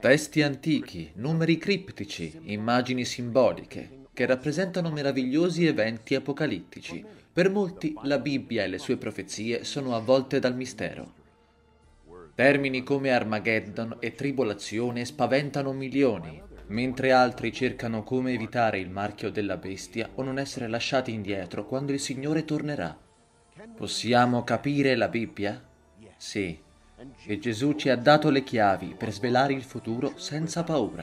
Testi antichi, numeri criptici, immagini simboliche, che rappresentano meravigliosi eventi apocalittici. Per molti la Bibbia e le sue profezie sono avvolte dal mistero. Termini come Armageddon e tribolazione spaventano milioni, mentre altri cercano come evitare il marchio della bestia o non essere lasciati indietro quando il Signore tornerà. Possiamo capire la Bibbia? Sì e Gesù ci ha dato le chiavi per svelare il futuro senza paura.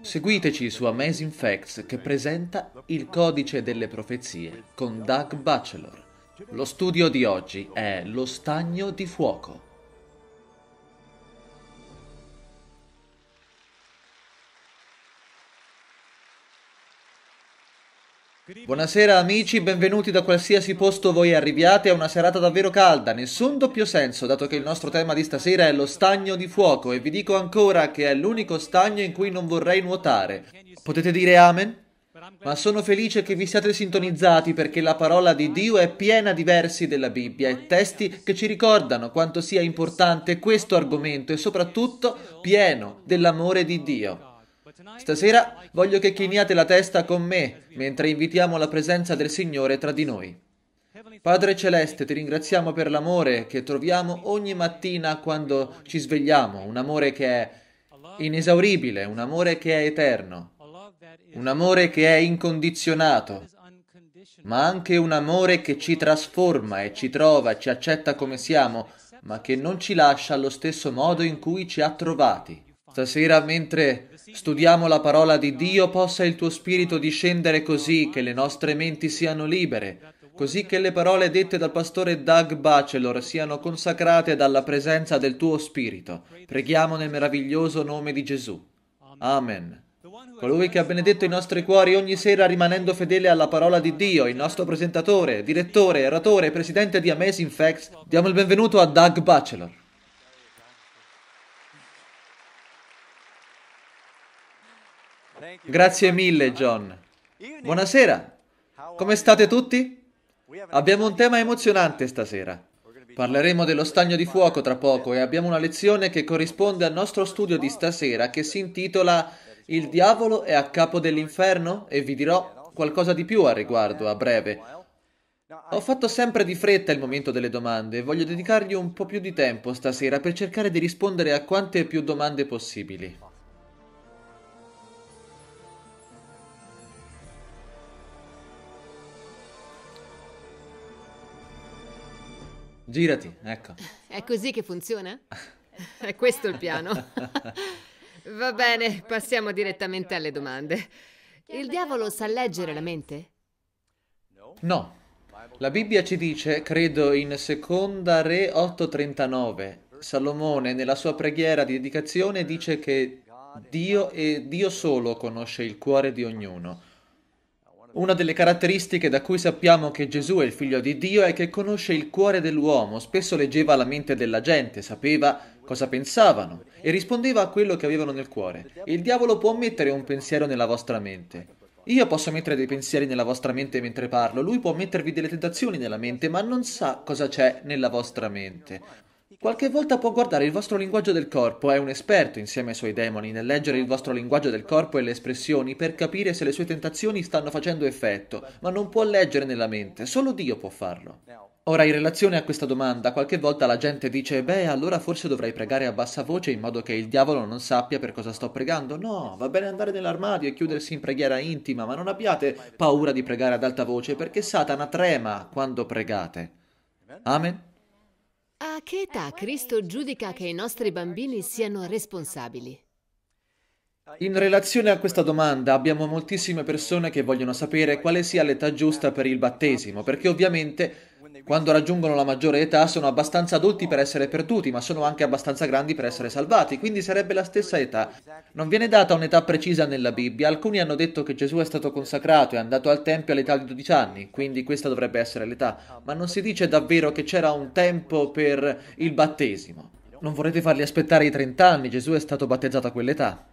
Seguiteci su Amazing Facts che presenta Il codice delle profezie con Doug Batchelor. Lo studio di oggi è Lo stagno di fuoco. Buonasera amici, benvenuti da qualsiasi posto voi arriviate è una serata davvero calda, nessun doppio senso dato che il nostro tema di stasera è lo stagno di fuoco e vi dico ancora che è l'unico stagno in cui non vorrei nuotare. Potete dire amen? Ma sono felice che vi siate sintonizzati perché la parola di Dio è piena di versi della Bibbia e testi che ci ricordano quanto sia importante questo argomento e soprattutto pieno dell'amore di Dio. Stasera voglio che chiniate la testa con me mentre invitiamo la presenza del Signore tra di noi. Padre Celeste, ti ringraziamo per l'amore che troviamo ogni mattina quando ci svegliamo, un amore che è inesauribile, un amore che è eterno, un amore che è incondizionato, ma anche un amore che ci trasforma e ci trova, ci accetta come siamo, ma che non ci lascia allo stesso modo in cui ci ha trovati. Stasera, mentre studiamo la parola di Dio, possa il tuo spirito discendere così che le nostre menti siano libere, così che le parole dette dal pastore Doug Bachelor siano consacrate dalla presenza del tuo spirito. Preghiamo nel meraviglioso nome di Gesù. Amen. Colui che ha benedetto i nostri cuori ogni sera rimanendo fedele alla parola di Dio, il nostro presentatore, direttore, oratore, presidente di Amazing Facts, diamo il benvenuto a Doug Bachelor. Grazie mille, John. Buonasera. Come state tutti? Abbiamo un tema emozionante stasera. Parleremo dello stagno di fuoco tra poco e abbiamo una lezione che corrisponde al nostro studio di stasera che si intitola Il diavolo è a capo dell'inferno e vi dirò qualcosa di più a riguardo a breve. Ho fatto sempre di fretta il momento delle domande e voglio dedicargli un po' più di tempo stasera per cercare di rispondere a quante più domande possibili. Girati, ecco. È così che funziona? È questo il piano. Va bene, passiamo direttamente alle domande. Il diavolo sa leggere la mente? No. La Bibbia ci dice, credo in seconda Re 8:39, Salomone nella sua preghiera di dedicazione dice che Dio e Dio solo conosce il cuore di ognuno. Una delle caratteristiche da cui sappiamo che Gesù è il figlio di Dio è che conosce il cuore dell'uomo, spesso leggeva la mente della gente, sapeva cosa pensavano e rispondeva a quello che avevano nel cuore. Il diavolo può mettere un pensiero nella vostra mente. Io posso mettere dei pensieri nella vostra mente mentre parlo, lui può mettervi delle tentazioni nella mente, ma non sa cosa c'è nella vostra mente. Qualche volta può guardare il vostro linguaggio del corpo, è un esperto insieme ai suoi demoni nel leggere il vostro linguaggio del corpo e le espressioni per capire se le sue tentazioni stanno facendo effetto, ma non può leggere nella mente, solo Dio può farlo. Ora, in relazione a questa domanda, qualche volta la gente dice, beh, allora forse dovrei pregare a bassa voce in modo che il diavolo non sappia per cosa sto pregando. No, va bene andare nell'armadio e chiudersi in preghiera intima, ma non abbiate paura di pregare ad alta voce perché Satana trema quando pregate. Amen. A che età Cristo giudica che i nostri bambini siano responsabili? In relazione a questa domanda abbiamo moltissime persone che vogliono sapere quale sia l'età giusta per il battesimo, perché ovviamente quando raggiungono la maggiore età sono abbastanza adulti per essere perduti, ma sono anche abbastanza grandi per essere salvati, quindi sarebbe la stessa età. Non viene data un'età precisa nella Bibbia, alcuni hanno detto che Gesù è stato consacrato e è andato al Tempio all'età di 12 anni, quindi questa dovrebbe essere l'età, ma non si dice davvero che c'era un tempo per il battesimo. Non vorrete farli aspettare i 30 anni, Gesù è stato battezzato a quell'età.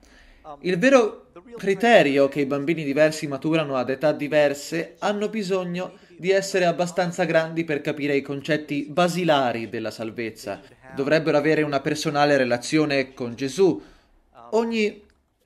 Il vero criterio che i bambini diversi maturano ad età diverse hanno bisogno di di essere abbastanza grandi per capire i concetti basilari della salvezza. Dovrebbero avere una personale relazione con Gesù. Ogni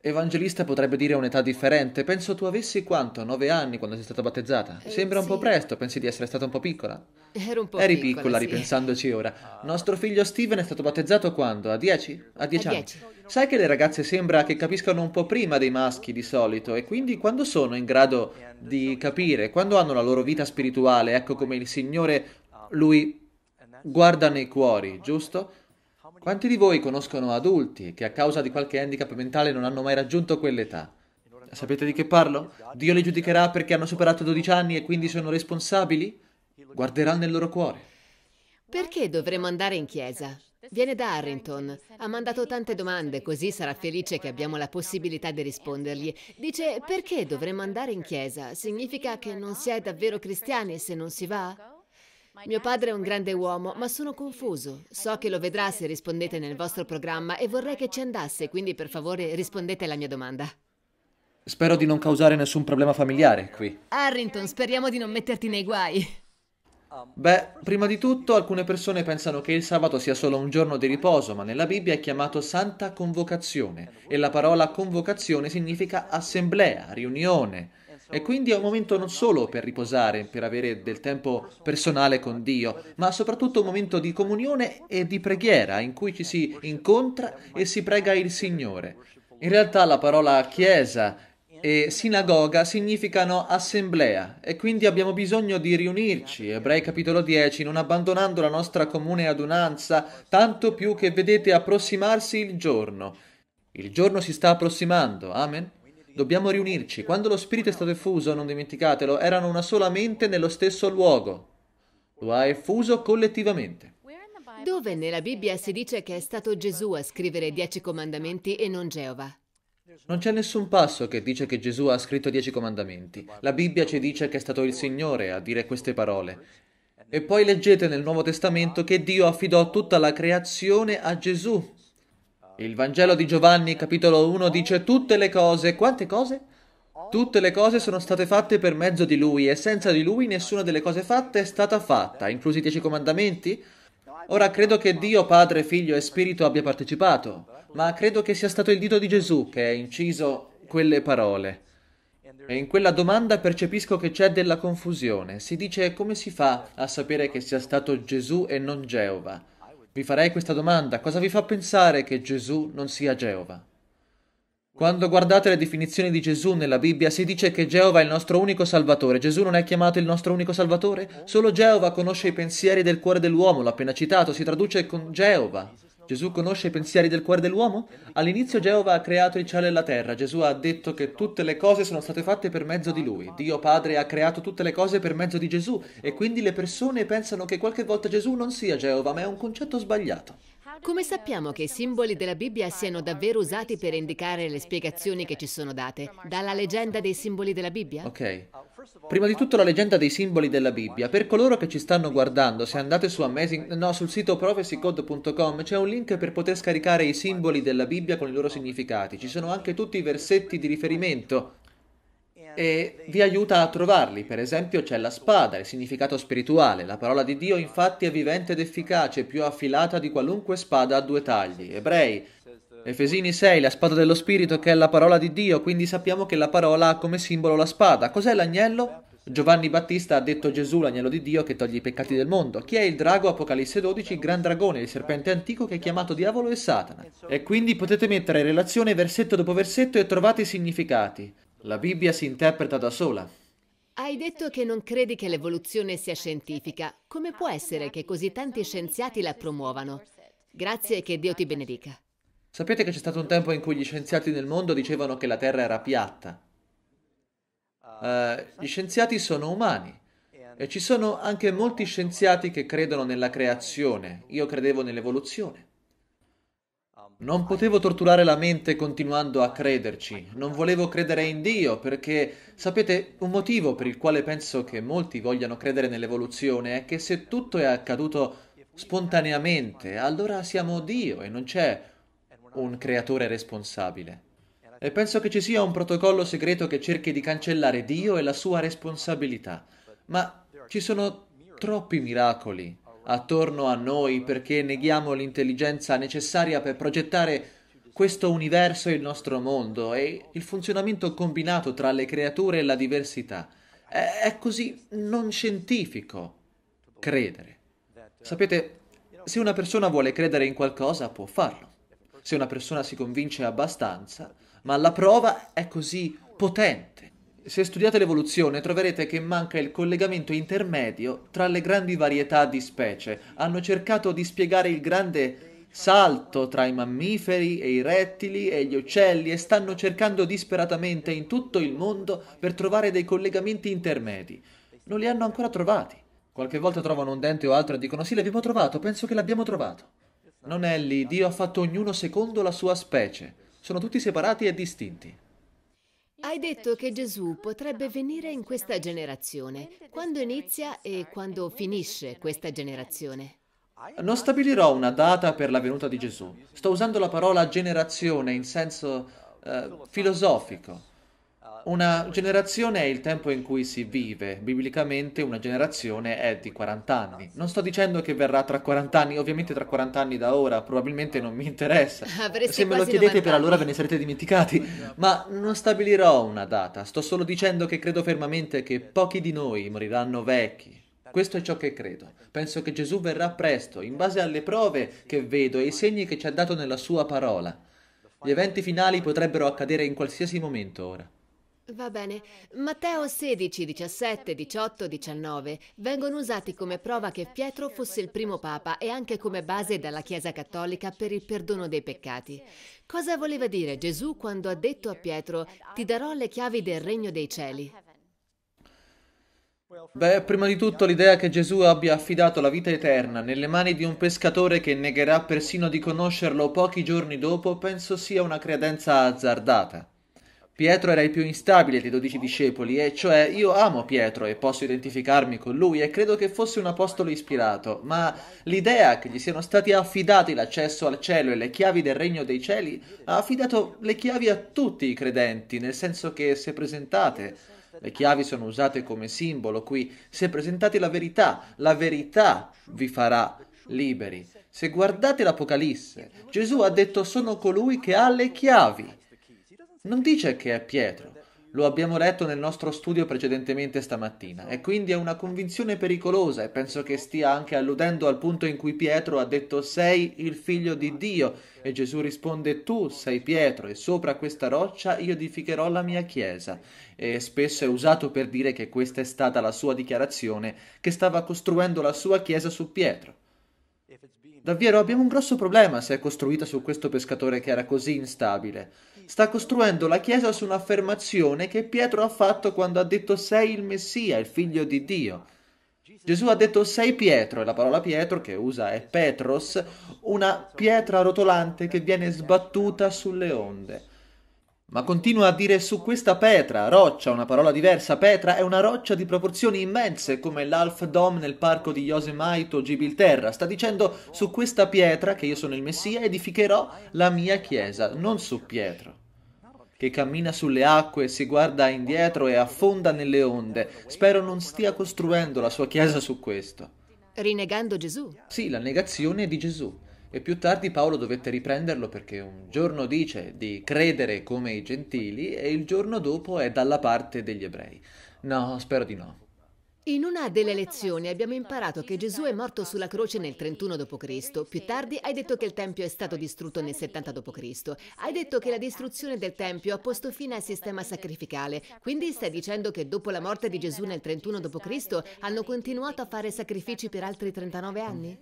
evangelista potrebbe dire un'età differente. Penso tu avessi quanto? 9 anni quando sei stata battezzata? Eh, Sembra sì. un po' presto, pensi di essere stata un po' piccola? Ero un po' Eri piccola, piccola sì. ripensandoci ora. Nostro figlio Steven è stato battezzato quando? A 10? A 10 anni. Dieci. Sai che le ragazze sembra che capiscano un po' prima dei maschi di solito e quindi quando sono in grado di capire, quando hanno la loro vita spirituale, ecco come il Signore, lui guarda nei cuori, giusto? Quanti di voi conoscono adulti che a causa di qualche handicap mentale non hanno mai raggiunto quell'età? Sapete di che parlo? Dio li giudicherà perché hanno superato 12 anni e quindi sono responsabili? Guarderà nel loro cuore. Perché dovremmo andare in chiesa? Viene da Harrington, ha mandato tante domande, così sarà felice che abbiamo la possibilità di rispondergli. Dice perché dovremmo andare in chiesa? Significa che non si è davvero cristiani se non si va? Mio padre è un grande uomo, ma sono confuso. So che lo vedrà se rispondete nel vostro programma e vorrei che ci andasse, quindi per favore rispondete alla mia domanda. Spero di non causare nessun problema familiare qui. Harrington, speriamo di non metterti nei guai. Beh, prima di tutto alcune persone pensano che il sabato sia solo un giorno di riposo, ma nella Bibbia è chiamato santa convocazione e la parola convocazione significa assemblea, riunione. E quindi è un momento non solo per riposare, per avere del tempo personale con Dio, ma soprattutto un momento di comunione e di preghiera in cui ci si incontra e si prega il Signore. In realtà la parola chiesa e sinagoga significano assemblea e quindi abbiamo bisogno di riunirci, Ebrei capitolo 10, non abbandonando la nostra comune adunanza, tanto più che vedete approssimarsi il giorno. Il giorno si sta approssimando, amen. Dobbiamo riunirci. Quando lo Spirito è stato effuso, non dimenticatelo, erano una sola mente nello stesso luogo. Lo ha effuso collettivamente. Dove nella Bibbia si dice che è stato Gesù a scrivere i dieci comandamenti e non Geova? Non c'è nessun passo che dice che Gesù ha scritto dieci comandamenti. La Bibbia ci dice che è stato il Signore a dire queste parole. E poi leggete nel Nuovo Testamento che Dio affidò tutta la creazione a Gesù il Vangelo di Giovanni, capitolo 1, dice tutte le cose, quante cose? Tutte le cose sono state fatte per mezzo di lui e senza di lui nessuna delle cose fatte è stata fatta, inclusi i dieci comandamenti. Ora credo che Dio, Padre, Figlio e Spirito abbia partecipato, ma credo che sia stato il dito di Gesù che ha inciso quelle parole. E in quella domanda percepisco che c'è della confusione. Si dice come si fa a sapere che sia stato Gesù e non Geova? Vi farei questa domanda, cosa vi fa pensare che Gesù non sia Geova? Quando guardate le definizioni di Gesù nella Bibbia si dice che Geova è il nostro unico salvatore. Gesù non è chiamato il nostro unico salvatore? Solo Geova conosce i pensieri del cuore dell'uomo, l'ho appena citato, si traduce con Geova. Gesù conosce i pensieri del cuore dell'uomo? All'inizio Geova ha creato il cielo e la terra. Gesù ha detto che tutte le cose sono state fatte per mezzo di lui. Dio Padre ha creato tutte le cose per mezzo di Gesù e quindi le persone pensano che qualche volta Gesù non sia Geova, ma è un concetto sbagliato. Come sappiamo che i simboli della Bibbia siano davvero usati per indicare le spiegazioni che ci sono date? Dalla leggenda dei simboli della Bibbia? Ok. Prima di tutto la leggenda dei simboli della Bibbia. Per coloro che ci stanno guardando, se andate su Amazing... no, sul sito prophecycode.com c'è un link per poter scaricare i simboli della Bibbia con i loro significati. Ci sono anche tutti i versetti di riferimento e vi aiuta a trovarli. Per esempio c'è la spada, il significato spirituale. La parola di Dio infatti è vivente ed efficace, più affilata di qualunque spada a due tagli. Ebrei, Efesini 6, la spada dello Spirito che è la parola di Dio, quindi sappiamo che la parola ha come simbolo la spada. Cos'è l'agnello? Giovanni Battista ha detto Gesù, l'agnello di Dio che toglie i peccati del mondo. Chi è il drago? Apocalisse 12, il gran dragone, il serpente antico che è chiamato diavolo e Satana. E quindi potete mettere in relazione versetto dopo versetto e trovate i significati. La Bibbia si interpreta da sola. Hai detto che non credi che l'evoluzione sia scientifica. Come può essere che così tanti scienziati la promuovano? Grazie e che Dio ti benedica. Sapete che c'è stato un tempo in cui gli scienziati nel mondo dicevano che la Terra era piatta. Uh, gli scienziati sono umani e ci sono anche molti scienziati che credono nella creazione. Io credevo nell'evoluzione. Non potevo torturare la mente continuando a crederci, non volevo credere in Dio perché, sapete, un motivo per il quale penso che molti vogliano credere nell'evoluzione è che se tutto è accaduto spontaneamente, allora siamo Dio e non c'è un creatore responsabile. E penso che ci sia un protocollo segreto che cerchi di cancellare Dio e la sua responsabilità, ma ci sono troppi miracoli attorno a noi perché neghiamo l'intelligenza necessaria per progettare questo universo e il nostro mondo e il funzionamento combinato tra le creature e la diversità. È così non scientifico credere. Sapete, se una persona vuole credere in qualcosa può farlo. Se una persona si convince abbastanza, ma la prova è così potente se studiate l'evoluzione troverete che manca il collegamento intermedio tra le grandi varietà di specie. Hanno cercato di spiegare il grande salto tra i mammiferi e i rettili e gli uccelli e stanno cercando disperatamente in tutto il mondo per trovare dei collegamenti intermedi. Non li hanno ancora trovati. Qualche volta trovano un dente o altro e dicono sì, l'abbiamo trovato, penso che l'abbiamo trovato. Non è lì, Dio ha fatto ognuno secondo la sua specie. Sono tutti separati e distinti. Hai detto che Gesù potrebbe venire in questa generazione. Quando inizia e quando finisce questa generazione? Non stabilirò una data per la venuta di Gesù. Sto usando la parola generazione in senso eh, filosofico una generazione è il tempo in cui si vive, biblicamente una generazione è di 40 anni. Non sto dicendo che verrà tra 40 anni, ovviamente tra 40 anni da ora, probabilmente non mi interessa. Avresti Se me lo chiedete per allora ve ne sarete dimenticati, ma non stabilirò una data, sto solo dicendo che credo fermamente che pochi di noi moriranno vecchi. Questo è ciò che credo. Penso che Gesù verrà presto, in base alle prove che vedo e ai segni che ci ha dato nella sua parola. Gli eventi finali potrebbero accadere in qualsiasi momento ora. Va bene. Matteo 16, 17, 18, 19 vengono usati come prova che Pietro fosse il primo papa e anche come base dalla Chiesa Cattolica per il perdono dei peccati. Cosa voleva dire Gesù quando ha detto a Pietro ti darò le chiavi del regno dei cieli? Beh, prima di tutto l'idea che Gesù abbia affidato la vita eterna nelle mani di un pescatore che negherà persino di conoscerlo pochi giorni dopo penso sia una credenza azzardata. Pietro era il più instabile dei dodici discepoli, e cioè io amo Pietro e posso identificarmi con lui e credo che fosse un apostolo ispirato, ma l'idea che gli siano stati affidati l'accesso al cielo e le chiavi del regno dei cieli ha affidato le chiavi a tutti i credenti, nel senso che se presentate, le chiavi sono usate come simbolo qui, se presentate la verità, la verità vi farà liberi. Se guardate l'Apocalisse, Gesù ha detto sono colui che ha le chiavi. Non dice che è Pietro, lo abbiamo letto nel nostro studio precedentemente stamattina, e quindi è una convinzione pericolosa e penso che stia anche alludendo al punto in cui Pietro ha detto sei il figlio di Dio e Gesù risponde tu sei Pietro e sopra questa roccia io edificherò la mia chiesa. E spesso è usato per dire che questa è stata la sua dichiarazione che stava costruendo la sua chiesa su Pietro. Davvero abbiamo un grosso problema se è costruita su questo pescatore che era così instabile sta costruendo la Chiesa su un'affermazione che Pietro ha fatto quando ha detto sei il Messia, il figlio di Dio. Gesù ha detto sei Pietro e la parola Pietro che usa è Petros, una pietra rotolante che viene sbattuta sulle onde. Ma continua a dire su questa Petra, roccia, una parola diversa. Petra è una roccia di proporzioni immense, come l'Alf Dom nel parco di Yosemite o Gibilterra. Sta dicendo su questa pietra, che io sono il Messia, edificherò la mia chiesa, non su Pietro che cammina sulle acque, si guarda indietro e affonda nelle onde. Spero non stia costruendo la sua chiesa su questo. Rinegando Gesù? Sì, la negazione di Gesù. E più tardi Paolo dovette riprenderlo perché un giorno dice di credere come i gentili e il giorno dopo è dalla parte degli ebrei. No, spero di no. In una delle lezioni abbiamo imparato che Gesù è morto sulla croce nel 31 d.C. Più tardi hai detto che il Tempio è stato distrutto nel 70 d.C. Hai detto che la distruzione del Tempio ha posto fine al sistema sacrificale. Quindi stai dicendo che dopo la morte di Gesù nel 31 d.C. hanno continuato a fare sacrifici per altri 39 anni?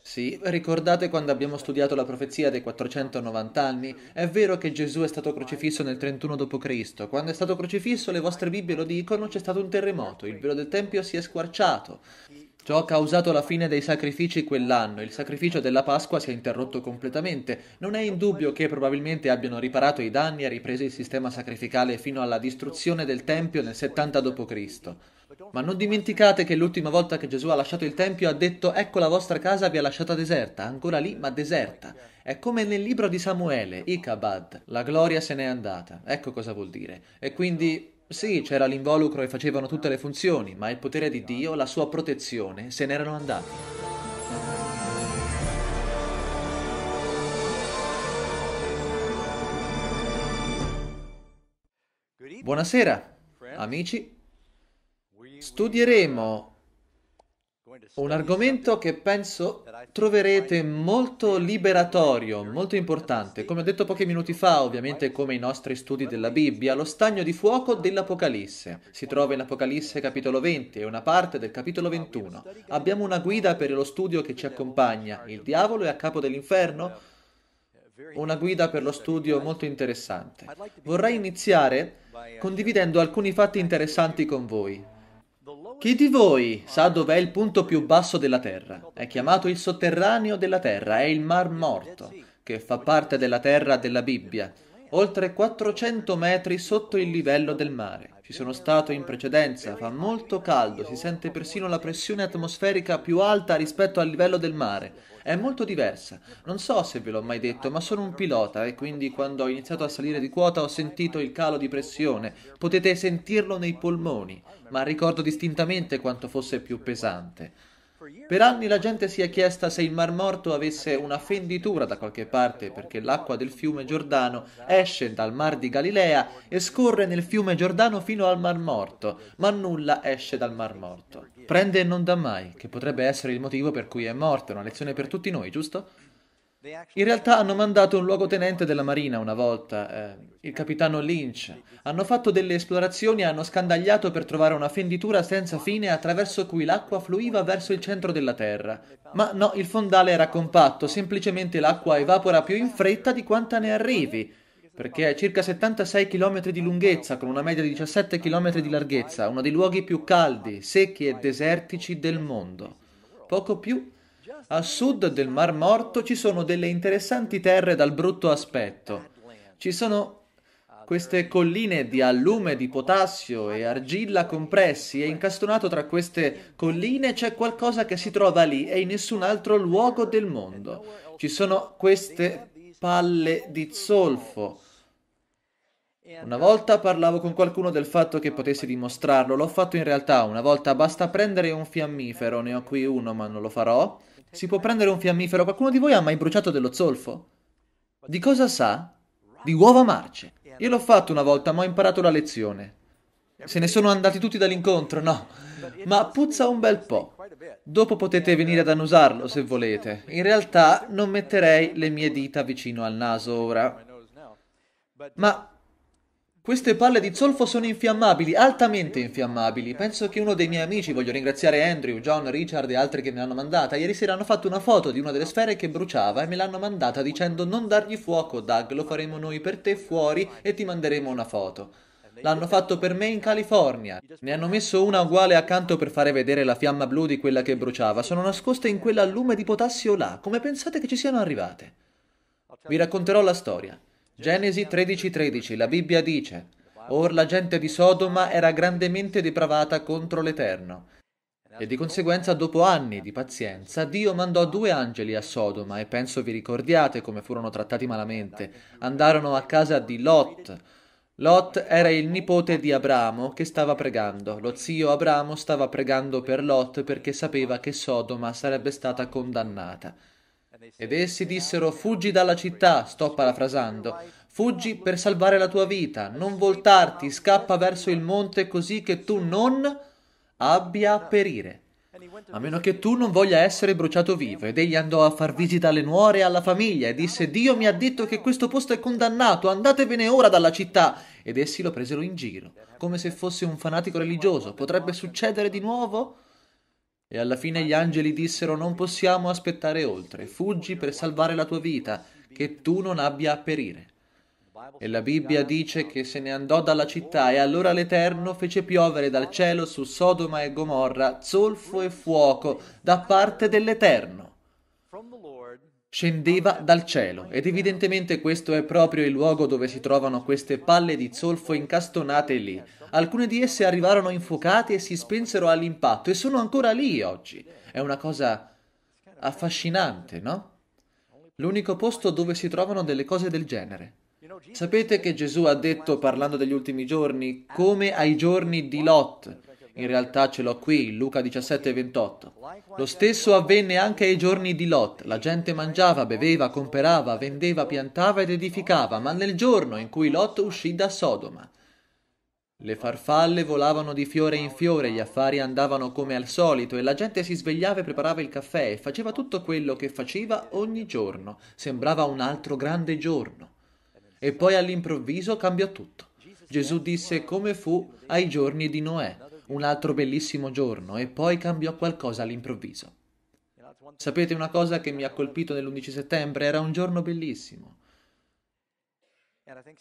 Sì, ricordate quando abbiamo studiato la profezia dei 490 anni? È vero che Gesù è stato crocifisso nel 31 d.C. Quando è stato crocifisso, le vostre Bibbie lo dicono, c'è stato un terremoto, il velo del Tempio si è squarciato. Ciò ha causato la fine dei sacrifici quell'anno, il sacrificio della Pasqua si è interrotto completamente. Non è in dubbio che probabilmente abbiano riparato i danni e ripreso il sistema sacrificale fino alla distruzione del Tempio nel 70 d.C. Ma non dimenticate che l'ultima volta che Gesù ha lasciato il Tempio ha detto ecco la vostra casa vi ha lasciata deserta, ancora lì ma deserta. È come nel libro di Samuele, Ichabad, la gloria se n'è andata. Ecco cosa vuol dire. E quindi sì, c'era l'involucro e facevano tutte le funzioni, ma il potere di Dio, la sua protezione, se n'erano andati. Buonasera, amici studieremo un argomento che penso troverete molto liberatorio, molto importante. Come ho detto pochi minuti fa, ovviamente come i nostri studi della Bibbia, lo stagno di fuoco dell'Apocalisse. Si trova in Apocalisse capitolo 20 e una parte del capitolo 21. Abbiamo una guida per lo studio che ci accompagna. Il diavolo è a capo dell'inferno? Una guida per lo studio molto interessante. Vorrei iniziare condividendo alcuni fatti interessanti con voi. Chi di voi sa dov'è il punto più basso della Terra? È chiamato il sotterraneo della Terra, è il Mar Morto, che fa parte della Terra della Bibbia, oltre 400 metri sotto il livello del mare. Ci sono stato in precedenza, fa molto caldo, si sente persino la pressione atmosferica più alta rispetto al livello del mare. È molto diversa. Non so se ve l'ho mai detto, ma sono un pilota e quindi quando ho iniziato a salire di quota ho sentito il calo di pressione. Potete sentirlo nei polmoni, ma ricordo distintamente quanto fosse più pesante. Per anni la gente si è chiesta se il Mar Morto avesse una fenditura da qualche parte perché l'acqua del fiume Giordano esce dal Mar di Galilea e scorre nel fiume Giordano fino al Mar Morto, ma nulla esce dal Mar Morto. Prende e non dà mai, che potrebbe essere il motivo per cui è morto, una lezione per tutti noi, giusto? In realtà hanno mandato un luogotenente della Marina una volta, eh, il capitano Lynch. Hanno fatto delle esplorazioni e hanno scandagliato per trovare una fenditura senza fine attraverso cui l'acqua fluiva verso il centro della terra. Ma no, il fondale era compatto, semplicemente l'acqua evapora più in fretta di quanta ne arrivi, perché è circa 76 km di lunghezza con una media di 17 km di larghezza, uno dei luoghi più caldi, secchi e desertici del mondo. Poco più a sud del Mar Morto ci sono delle interessanti terre dal brutto aspetto. Ci sono queste colline di allume di potassio e argilla compressi e incastonato tra queste colline c'è qualcosa che si trova lì e in nessun altro luogo del mondo. Ci sono queste palle di zolfo. Una volta parlavo con qualcuno del fatto che potessi dimostrarlo, l'ho fatto in realtà una volta, basta prendere un fiammifero, ne ho qui uno ma non lo farò. Si può prendere un fiammifero. Qualcuno di voi ha mai bruciato dello zolfo? Di cosa sa? Di uova marce. Io l'ho fatto una volta, ma ho imparato la lezione. Se ne sono andati tutti dall'incontro, no? Ma puzza un bel po'. Dopo potete venire ad annusarlo se volete. In realtà non metterei le mie dita vicino al naso ora. Ma queste palle di zolfo sono infiammabili, altamente infiammabili. Penso che uno dei miei amici, voglio ringraziare Andrew, John, Richard e altri che me l'hanno mandata, ieri sera hanno fatto una foto di una delle sfere che bruciava e me l'hanno mandata dicendo non dargli fuoco, Doug, lo faremo noi per te fuori e ti manderemo una foto. L'hanno fatto per me in California. Ne hanno messo una uguale accanto per fare vedere la fiamma blu di quella che bruciava. Sono nascoste in quell'allume di potassio là. Come pensate che ci siano arrivate? Vi racconterò la storia. Genesi 13:13, la Bibbia dice, Or la gente di Sodoma era grandemente depravata contro l'Eterno. E di conseguenza, dopo anni di pazienza, Dio mandò due angeli a Sodoma e penso vi ricordiate come furono trattati malamente. Andarono a casa di Lot. Lot era il nipote di Abramo che stava pregando. Lo zio Abramo stava pregando per Lot perché sapeva che Sodoma sarebbe stata condannata. Ed essi dissero, fuggi dalla città, sto parafrasando, fuggi per salvare la tua vita, non voltarti, scappa verso il monte così che tu non abbia a perire. A meno che tu non voglia essere bruciato vivo. Ed egli andò a far visita alle nuore e alla famiglia e disse, Dio mi ha detto che questo posto è condannato, andatevene ora dalla città. Ed essi lo presero in giro, come se fosse un fanatico religioso. Potrebbe succedere di nuovo? E alla fine gli angeli dissero non possiamo aspettare oltre, fuggi per salvare la tua vita, che tu non abbia a perire. E la Bibbia dice che se ne andò dalla città e allora l'Eterno fece piovere dal cielo su Sodoma e Gomorra zolfo e fuoco da parte dell'Eterno scendeva dal cielo ed evidentemente questo è proprio il luogo dove si trovano queste palle di zolfo incastonate lì. Alcune di esse arrivarono infuocate e si spensero all'impatto e sono ancora lì oggi. È una cosa affascinante, no? L'unico posto dove si trovano delle cose del genere. Sapete che Gesù ha detto, parlando degli ultimi giorni, come ai giorni di Lot, in realtà ce l'ho qui, Luca 17:28. Lo stesso avvenne anche ai giorni di Lot. La gente mangiava, beveva, comperava, vendeva, piantava ed edificava, ma nel giorno in cui Lot uscì da Sodoma. Le farfalle volavano di fiore in fiore, gli affari andavano come al solito e la gente si svegliava e preparava il caffè e faceva tutto quello che faceva ogni giorno. Sembrava un altro grande giorno. E poi all'improvviso cambiò tutto. Gesù disse come fu ai giorni di Noè un altro bellissimo giorno e poi cambiò qualcosa all'improvviso. Sapete una cosa che mi ha colpito nell'11 settembre? Era un giorno bellissimo.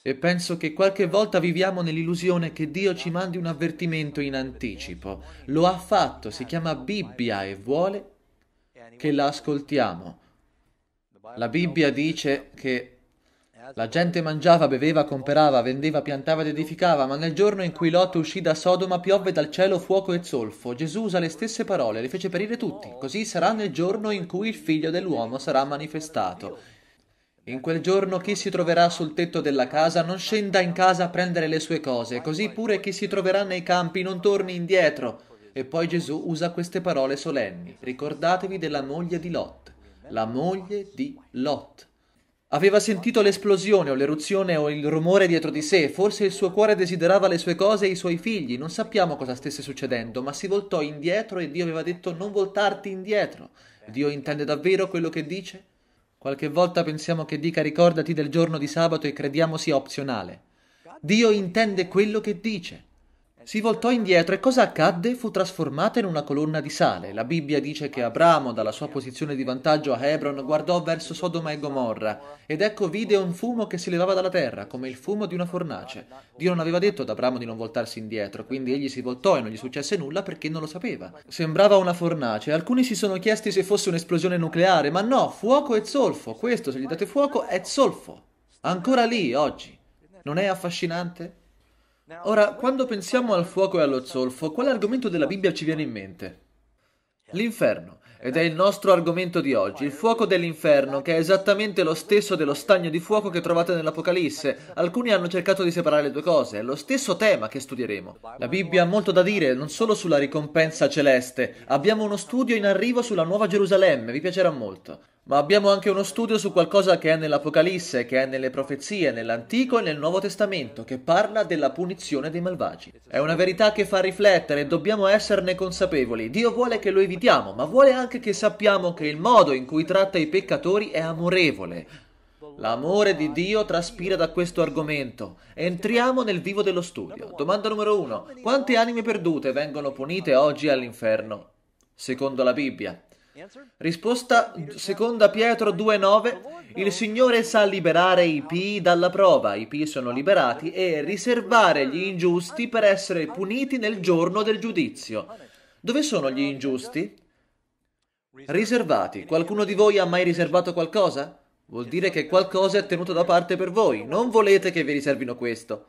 E penso che qualche volta viviamo nell'illusione che Dio ci mandi un avvertimento in anticipo. Lo ha fatto, si chiama Bibbia e vuole che la ascoltiamo. La Bibbia dice che la gente mangiava, beveva, comperava, vendeva, piantava ed edificava, ma nel giorno in cui Lot uscì da Sodoma piovve dal cielo fuoco e zolfo. Gesù usa le stesse parole, le fece perire tutti. Così sarà nel giorno in cui il figlio dell'uomo sarà manifestato. In quel giorno chi si troverà sul tetto della casa non scenda in casa a prendere le sue cose, così pure chi si troverà nei campi non torni indietro. E poi Gesù usa queste parole solenni. Ricordatevi della moglie di Lot. La moglie di Lot. Aveva sentito l'esplosione o l'eruzione o il rumore dietro di sé, forse il suo cuore desiderava le sue cose e i suoi figli, non sappiamo cosa stesse succedendo, ma si voltò indietro e Dio aveva detto non voltarti indietro. Dio intende davvero quello che dice? Qualche volta pensiamo che dica ricordati del giorno di sabato e crediamo sia opzionale. Dio intende quello che dice. Si voltò indietro e cosa accadde? Fu trasformata in una colonna di sale. La Bibbia dice che Abramo, dalla sua posizione di vantaggio a Hebron, guardò verso Sodoma e Gomorra ed ecco vide un fumo che si levava dalla terra, come il fumo di una fornace. Dio non aveva detto ad Abramo di non voltarsi indietro, quindi egli si voltò e non gli successe nulla perché non lo sapeva. Sembrava una fornace. Alcuni si sono chiesti se fosse un'esplosione nucleare, ma no, fuoco e zolfo. Questo, se gli date fuoco, è zolfo. Ancora lì, oggi. Non è affascinante? Ora, quando pensiamo al fuoco e allo zolfo, quale argomento della Bibbia ci viene in mente? L'inferno, ed è il nostro argomento di oggi, il fuoco dell'inferno, che è esattamente lo stesso dello stagno di fuoco che trovate nell'Apocalisse. Alcuni hanno cercato di separare le due cose, è lo stesso tema che studieremo. La Bibbia ha molto da dire, non solo sulla ricompensa celeste, abbiamo uno studio in arrivo sulla Nuova Gerusalemme, vi piacerà molto ma abbiamo anche uno studio su qualcosa che è nell'Apocalisse, che è nelle profezie, nell'Antico e nel Nuovo Testamento, che parla della punizione dei malvagi. È una verità che fa riflettere e dobbiamo esserne consapevoli. Dio vuole che lo evitiamo, ma vuole anche che sappiamo che il modo in cui tratta i peccatori è amorevole. L'amore di Dio traspira da questo argomento. Entriamo nel vivo dello studio. Domanda numero uno. Quante anime perdute vengono punite oggi all'inferno? Secondo la Bibbia, Risposta seconda Pietro 2.9. Il Signore sa liberare i pii dalla prova, i pii sono liberati, e riservare gli ingiusti per essere puniti nel giorno del giudizio. Dove sono gli ingiusti? Riservati. Qualcuno di voi ha mai riservato qualcosa? Vuol dire che qualcosa è tenuto da parte per voi. Non volete che vi riservino questo.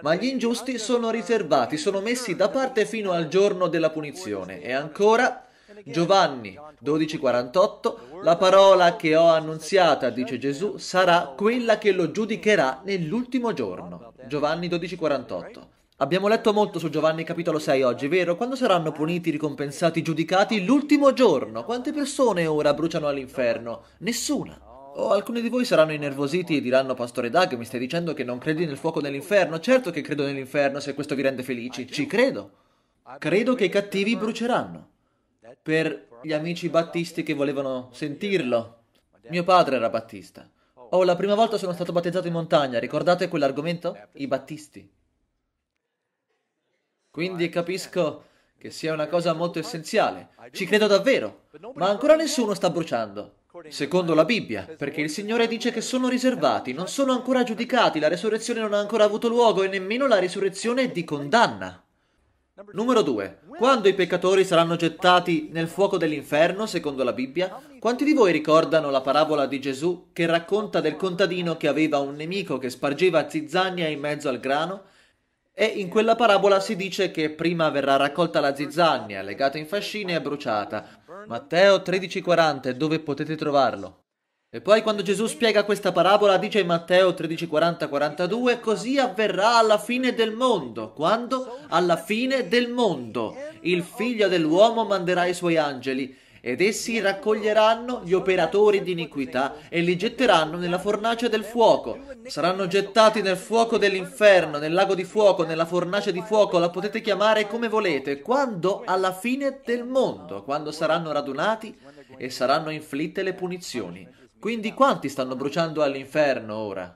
Ma gli ingiusti sono riservati, sono messi da parte fino al giorno della punizione. E ancora Giovanni 12:48, la parola che ho annunziata, dice Gesù, sarà quella che lo giudicherà nell'ultimo giorno. Giovanni 12:48. Abbiamo letto molto su Giovanni capitolo 6 oggi, vero? Quando saranno puniti, ricompensati, giudicati l'ultimo giorno? Quante persone ora bruciano all'inferno? Nessuna. O alcuni di voi saranno innervositi e diranno, Pastore Doug, mi stai dicendo che non credi nel fuoco dell'inferno? Certo che credo nell'inferno se questo vi rende felici. Ci credo. Credo che i cattivi bruceranno per gli amici battisti che volevano sentirlo. Mio padre era battista. Oh, la prima volta sono stato battezzato in montagna, ricordate quell'argomento? I battisti. Quindi capisco che sia una cosa molto essenziale. Ci credo davvero, ma ancora nessuno sta bruciando. Secondo la Bibbia, perché il Signore dice che sono riservati, non sono ancora giudicati, la resurrezione non ha ancora avuto luogo e nemmeno la risurrezione di condanna. Numero 2. Quando i peccatori saranno gettati nel fuoco dell'inferno, secondo la Bibbia, quanti di voi ricordano la parabola di Gesù che racconta del contadino che aveva un nemico che spargeva zizzania in mezzo al grano? E in quella parabola si dice che prima verrà raccolta la zizzania, legata in fascine e bruciata. Matteo 13:40, dove potete trovarlo? E poi quando Gesù spiega questa parabola dice in Matteo 13:40-42, così avverrà alla fine del mondo, quando? Alla fine del mondo. Il figlio dell'uomo manderà i suoi angeli ed essi raccoglieranno gli operatori di iniquità e li getteranno nella fornace del fuoco. Saranno gettati nel fuoco dell'inferno, nel lago di fuoco, nella fornace di fuoco, la potete chiamare come volete, quando alla fine del mondo, quando saranno radunati e saranno inflitte le punizioni. Quindi quanti stanno bruciando all'inferno ora?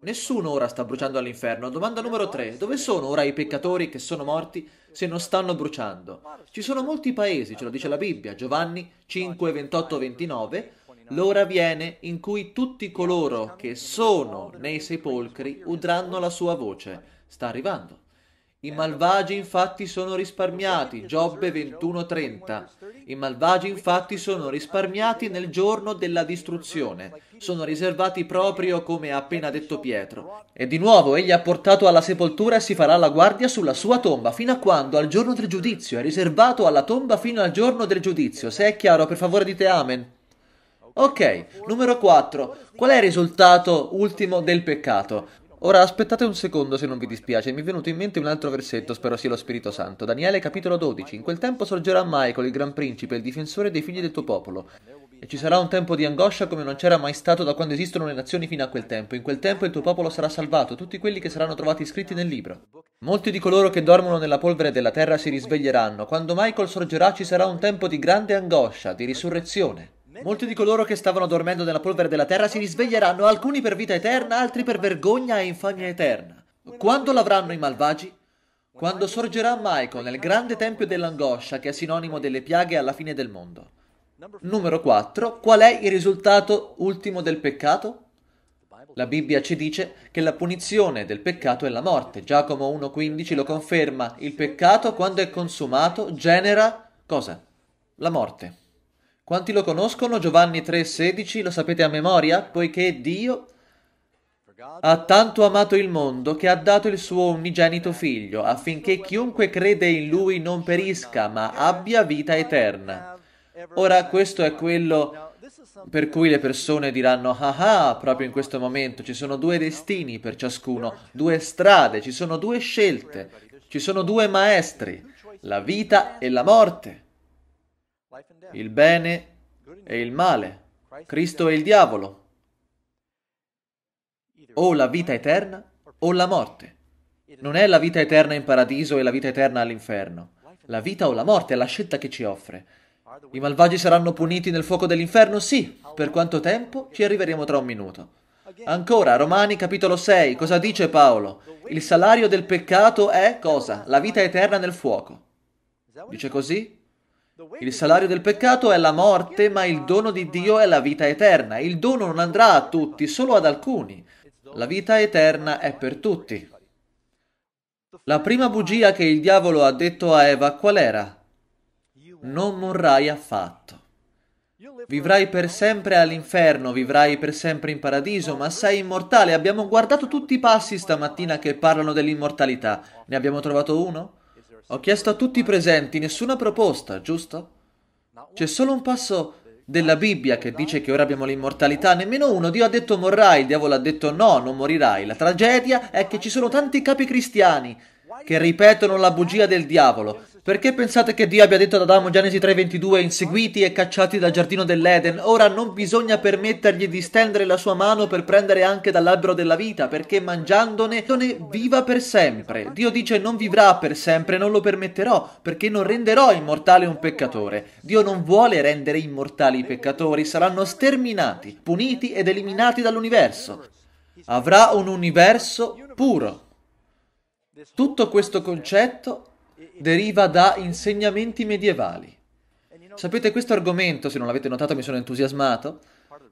Nessuno ora sta bruciando all'inferno. Domanda numero 3. Dove sono ora i peccatori che sono morti se non stanno bruciando? Ci sono molti paesi, ce lo dice la Bibbia, Giovanni 5, 28, 29. L'ora viene in cui tutti coloro che sono nei sepolcri udranno la sua voce. Sta arrivando. I malvagi infatti sono risparmiati, Giobbe 21:30. I malvagi infatti sono risparmiati nel giorno della distruzione, sono riservati proprio come ha appena detto Pietro. E di nuovo egli ha portato alla sepoltura e si farà la guardia sulla sua tomba fino a quando al giorno del giudizio è riservato alla tomba fino al giorno del giudizio. Se è chiaro, per favore dite amen. Ok, numero 4. Qual è il risultato ultimo del peccato? Ora aspettate un secondo se non vi dispiace, mi è venuto in mente un altro versetto, spero sia lo Spirito Santo. Daniele capitolo 12. In quel tempo sorgerà Michael, il gran principe, il difensore dei figli del tuo popolo. E ci sarà un tempo di angoscia come non c'era mai stato da quando esistono le nazioni fino a quel tempo. In quel tempo il tuo popolo sarà salvato, tutti quelli che saranno trovati scritti nel libro. Molti di coloro che dormono nella polvere della terra si risveglieranno. Quando Michael sorgerà ci sarà un tempo di grande angoscia, di risurrezione. Molti di coloro che stavano dormendo nella polvere della terra si risveglieranno, alcuni per vita eterna, altri per vergogna e infamia eterna. Quando l'avranno i malvagi? Quando sorgerà Michael nel grande tempio dell'angoscia che è sinonimo delle piaghe alla fine del mondo. Numero 4. Qual è il risultato ultimo del peccato? La Bibbia ci dice che la punizione del peccato è la morte. Giacomo 1.15 lo conferma. Il peccato, quando è consumato, genera cosa? La morte. Quanti lo conoscono? Giovanni 3,16 lo sapete a memoria? Poiché Dio ha tanto amato il mondo che ha dato il suo unigenito figlio, affinché chiunque crede in lui non perisca, ma abbia vita eterna. Ora questo è quello per cui le persone diranno, ah ah, proprio in questo momento ci sono due destini per ciascuno, due strade, ci sono due scelte, ci sono due maestri, la vita e la morte il bene e il male, Cristo e il diavolo, o la vita eterna o la morte. Non è la vita eterna in paradiso e la vita eterna all'inferno. La vita o la morte è la scelta che ci offre. I malvagi saranno puniti nel fuoco dell'inferno? Sì. Per quanto tempo? Ci arriveremo tra un minuto. Ancora, Romani capitolo 6, cosa dice Paolo? Il salario del peccato è cosa? La vita eterna nel fuoco. Dice così? Il salario del peccato è la morte, ma il dono di Dio è la vita eterna. Il dono non andrà a tutti, solo ad alcuni. La vita eterna è per tutti. La prima bugia che il diavolo ha detto a Eva qual era? Non morrai affatto. Vivrai per sempre all'inferno, vivrai per sempre in paradiso, ma sei immortale. Abbiamo guardato tutti i passi stamattina che parlano dell'immortalità. Ne abbiamo trovato uno? Ho chiesto a tutti i presenti nessuna proposta, giusto? C'è solo un passo della Bibbia che dice che ora abbiamo l'immortalità, nemmeno uno. Dio ha detto morrai, il diavolo ha detto no, non morirai. La tragedia è che ci sono tanti capi cristiani che ripetono la bugia del diavolo. Perché pensate che Dio abbia detto ad Adamo Genesi 3:22 inseguiti e cacciati dal giardino dell'Eden? Ora non bisogna permettergli di stendere la sua mano per prendere anche dall'albero della vita, perché mangiandone viva per sempre. Dio dice non vivrà per sempre, non lo permetterò, perché non renderò immortale un peccatore. Dio non vuole rendere immortali i peccatori, saranno sterminati, puniti ed eliminati dall'universo. Avrà un universo puro. Tutto questo concetto deriva da insegnamenti medievali. Sapete, questo argomento, se non l'avete notato, mi sono entusiasmato.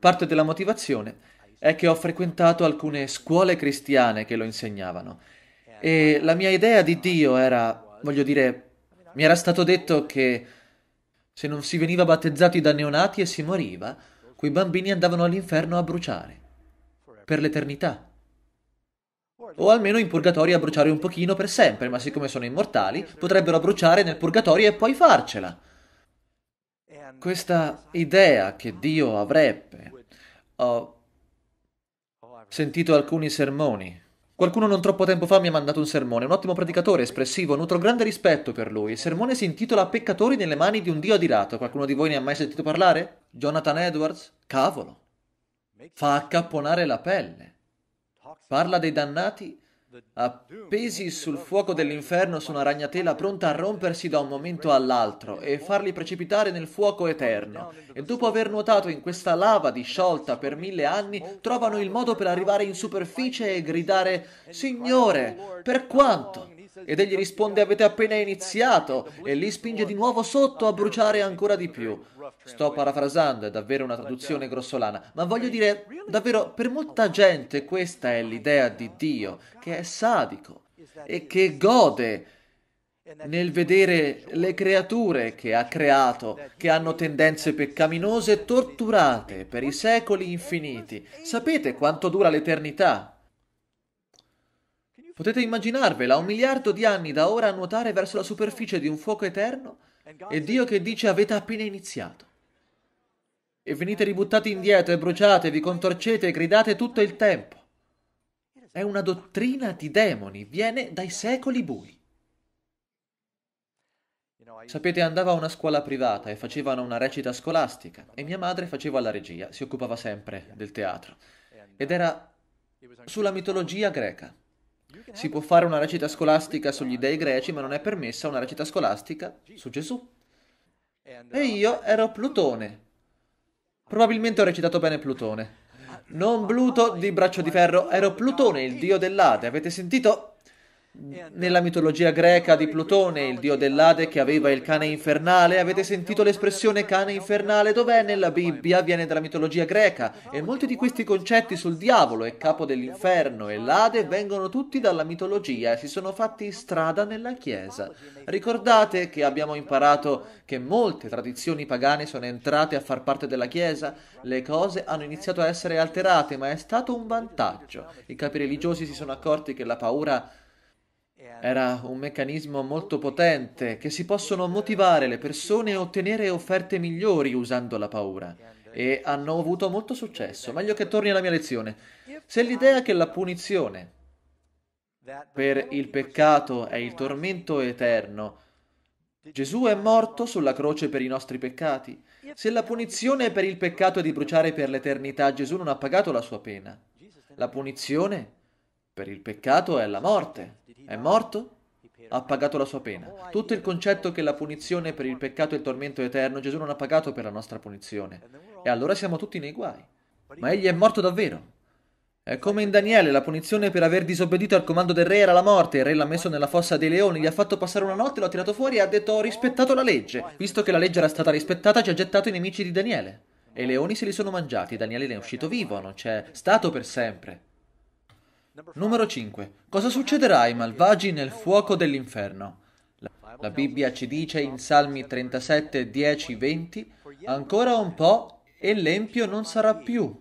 Parte della motivazione è che ho frequentato alcune scuole cristiane che lo insegnavano. E la mia idea di Dio era, voglio dire, mi era stato detto che se non si veniva battezzati da neonati e si moriva, quei bambini andavano all'inferno a bruciare per l'eternità o almeno in purgatorio a bruciare un pochino per sempre, ma siccome sono immortali, potrebbero bruciare nel purgatorio e poi farcela. Questa idea che Dio avrebbe, ho sentito alcuni sermoni. Qualcuno non troppo tempo fa mi ha mandato un sermone, un ottimo predicatore, espressivo, nutro grande rispetto per lui. Il sermone si intitola Peccatori nelle mani di un Dio adirato. Qualcuno di voi ne ha mai sentito parlare? Jonathan Edwards? Cavolo! Fa accapponare la pelle. Parla dei dannati appesi sul fuoco dell'inferno su una ragnatela pronta a rompersi da un momento all'altro e farli precipitare nel fuoco eterno. E dopo aver nuotato in questa lava disciolta per mille anni, trovano il modo per arrivare in superficie e gridare Signore, per quanto? Ed egli risponde avete appena iniziato e li spinge di nuovo sotto a bruciare ancora di più. Sto parafrasando, è davvero una traduzione grossolana, ma voglio dire, davvero per molta gente questa è l'idea di Dio, che è sadico e che gode nel vedere le creature che ha creato, che hanno tendenze peccaminose torturate per i secoli infiniti. Sapete quanto dura l'eternità? Potete immaginarvela, un miliardo di anni da ora a nuotare verso la superficie di un fuoco eterno e Dio che dice avete appena iniziato. E venite ributtati indietro e bruciate, vi contorcete e gridate tutto il tempo. È una dottrina di demoni, viene dai secoli bui. Sapete, andavo a una scuola privata e facevano una recita scolastica e mia madre faceva la regia, si occupava sempre del teatro. Ed era sulla mitologia greca. Si può fare una recita scolastica sugli dei greci, ma non è permessa una recita scolastica su Gesù. E io ero Plutone. Probabilmente ho recitato bene Plutone. Non Pluto di braccio di ferro, ero Plutone, il dio dell'Ade. Avete sentito? Nella mitologia greca di Plutone, il dio dell'Ade che aveva il cane infernale, avete sentito l'espressione cane infernale? Dov'è nella Bibbia? Viene dalla mitologia greca e molti di questi concetti sul diavolo e capo dell'inferno e l'Ade vengono tutti dalla mitologia e si sono fatti strada nella Chiesa. Ricordate che abbiamo imparato che molte tradizioni pagane sono entrate a far parte della Chiesa? Le cose hanno iniziato a essere alterate, ma è stato un vantaggio. I capi religiosi si sono accorti che la paura era un meccanismo molto potente che si possono motivare le persone a ottenere offerte migliori usando la paura e hanno avuto molto successo. Meglio che torni alla mia lezione. Se l'idea che la punizione per il peccato è il tormento eterno, Gesù è morto sulla croce per i nostri peccati. Se la punizione per il peccato è di bruciare per l'eternità, Gesù non ha pagato la sua pena. La punizione per il peccato è la morte. È morto? Ha pagato la sua pena. Tutto il concetto che la punizione per il peccato è il tormento eterno, Gesù non ha pagato per la nostra punizione. E allora siamo tutti nei guai. Ma egli è morto davvero. È come in Daniele, la punizione per aver disobbedito al comando del re era la morte, il re l'ha messo nella fossa dei leoni, gli ha fatto passare una notte, l'ha tirato fuori e ha detto ho rispettato la legge. Visto che la legge era stata rispettata ci ha gettato i nemici di Daniele. E i leoni se li sono mangiati, Daniele ne è uscito vivo, non c'è stato per sempre. Numero 5. Cosa succederà ai malvagi nel fuoco dell'inferno? La Bibbia ci dice in Salmi 37, 10, 20, ancora un po' e l'empio non sarà più.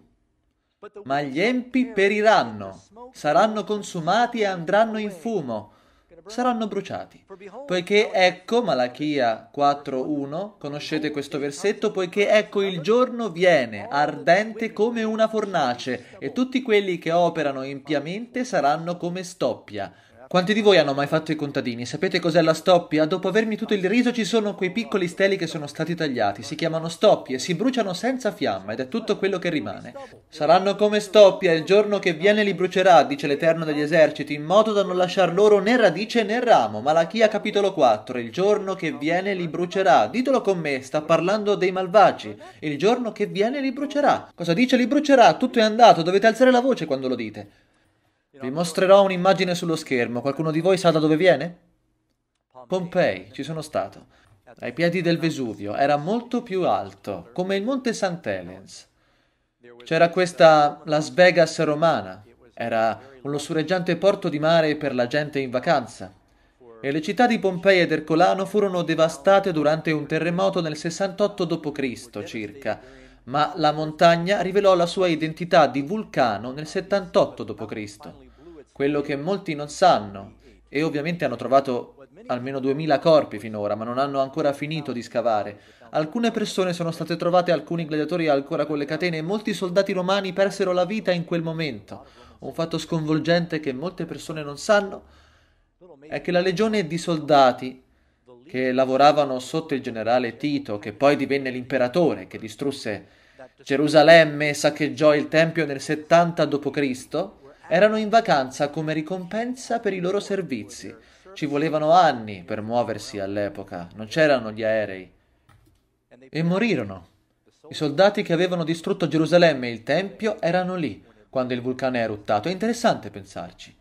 Ma gli empi periranno, saranno consumati e andranno in fumo saranno bruciati. Poiché ecco, Malachia 4.1, conoscete questo versetto, poiché ecco il giorno viene, ardente come una fornace, e tutti quelli che operano impiamente saranno come stoppia. Quanti di voi hanno mai fatto i contadini? Sapete cos'è la stoppia? Dopo avermi tutto il riso ci sono quei piccoli steli che sono stati tagliati, si chiamano stoppie, si bruciano senza fiamma ed è tutto quello che rimane. Saranno come stoppie il giorno che viene li brucerà, dice l'Eterno degli eserciti, in modo da non lasciar loro né radice né ramo. Malachia capitolo 4, il giorno che viene li brucerà. Ditelo con me, sta parlando dei malvagi. Il giorno che viene li brucerà. Cosa dice li brucerà? Tutto è andato, dovete alzare la voce quando lo dite. Vi mostrerò un'immagine sullo schermo. Qualcuno di voi sa da dove viene? Pompei, ci sono stato. Ai piedi del Vesuvio era molto più alto, come il monte St. Helens. C'era questa Las Vegas romana. Era un lussureggiante porto di mare per la gente in vacanza. E le città di Pompei ed Ercolano furono devastate durante un terremoto nel 68 d.C. circa, ma la montagna rivelò la sua identità di vulcano nel 78 d.C. Quello che molti non sanno, e ovviamente hanno trovato almeno 2000 corpi finora, ma non hanno ancora finito di scavare. Alcune persone sono state trovate, alcuni gladiatori ancora con le catene e molti soldati romani persero la vita in quel momento. Un fatto sconvolgente che molte persone non sanno è che la legione di soldati che lavoravano sotto il generale Tito, che poi divenne l'imperatore, che distrusse Gerusalemme e saccheggiò il Tempio nel 70 d.C., erano in vacanza come ricompensa per i loro servizi. Ci volevano anni per muoversi all'epoca, non c'erano gli aerei. E morirono. I soldati che avevano distrutto Gerusalemme e il Tempio erano lì quando il vulcano è eruttato. È interessante pensarci.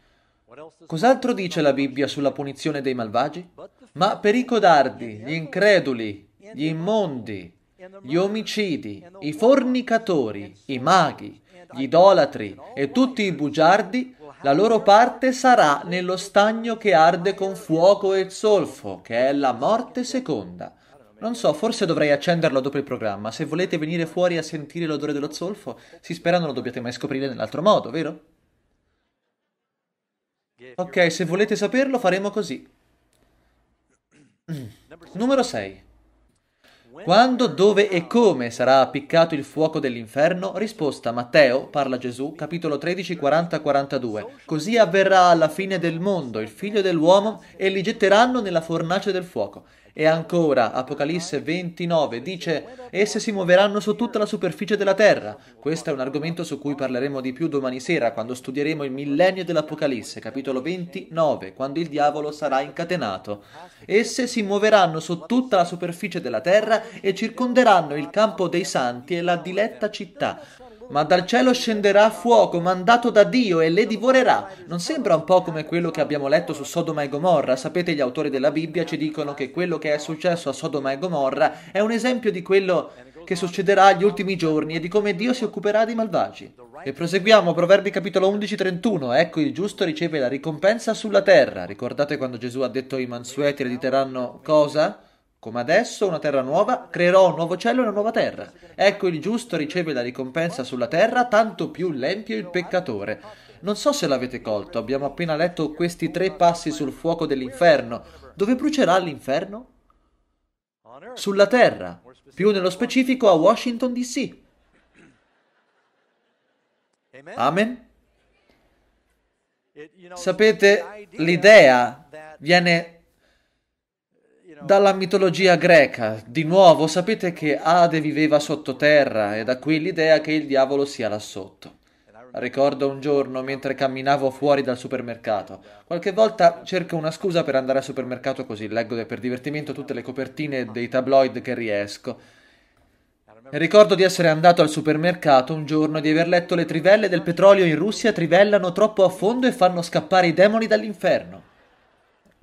Cos'altro dice la Bibbia sulla punizione dei malvagi? Ma per i codardi, gli increduli, gli immondi, gli omicidi, i fornicatori, i maghi, gli idolatri e tutti i bugiardi, la loro parte sarà nello stagno che arde con fuoco e zolfo, che è la morte seconda. Non so, forse dovrei accenderlo dopo il programma. Se volete venire fuori a sentire l'odore dello zolfo, si spera non lo dobbiate mai scoprire nell'altro modo, vero? Ok, se volete saperlo faremo così. Numero 6. Quando, dove e come sarà appiccato il fuoco dell'inferno? Risposta Matteo, parla Gesù, capitolo 13, 40, 42. Così avverrà alla fine del mondo, il figlio dell'uomo, e li getteranno nella fornace del fuoco. E ancora, Apocalisse 29 dice, esse si muoveranno su tutta la superficie della terra. Questo è un argomento su cui parleremo di più domani sera, quando studieremo il millennio dell'Apocalisse, capitolo 29, quando il diavolo sarà incatenato. Esse si muoveranno su tutta la superficie della terra e circonderanno il campo dei santi e la diletta città ma dal cielo scenderà fuoco mandato da Dio e le divorerà. Non sembra un po' come quello che abbiamo letto su Sodoma e Gomorra? Sapete, gli autori della Bibbia ci dicono che quello che è successo a Sodoma e Gomorra è un esempio di quello che succederà agli ultimi giorni e di come Dio si occuperà dei malvagi. E proseguiamo, Proverbi capitolo 11, 31. Ecco, il giusto riceve la ricompensa sulla terra. Ricordate quando Gesù ha detto i mansueti erediteranno cosa? Come adesso una terra nuova, creerò un nuovo cielo e una nuova terra. Ecco il giusto riceve la ricompensa sulla terra, tanto più l'empio il peccatore. Non so se l'avete colto, abbiamo appena letto questi tre passi sul fuoco dell'inferno. Dove brucerà l'inferno? Sulla terra, più nello specifico a Washington DC. Amen? Sapete, l'idea viene dalla mitologia greca. Di nuovo, sapete che Ade viveva sottoterra e da qui l'idea che il diavolo sia là sotto. Ricordo un giorno mentre camminavo fuori dal supermercato. Qualche volta cerco una scusa per andare al supermercato così leggo per divertimento tutte le copertine dei tabloid che riesco. ricordo di essere andato al supermercato un giorno e di aver letto le trivelle del petrolio in Russia trivellano troppo a fondo e fanno scappare i demoni dall'inferno.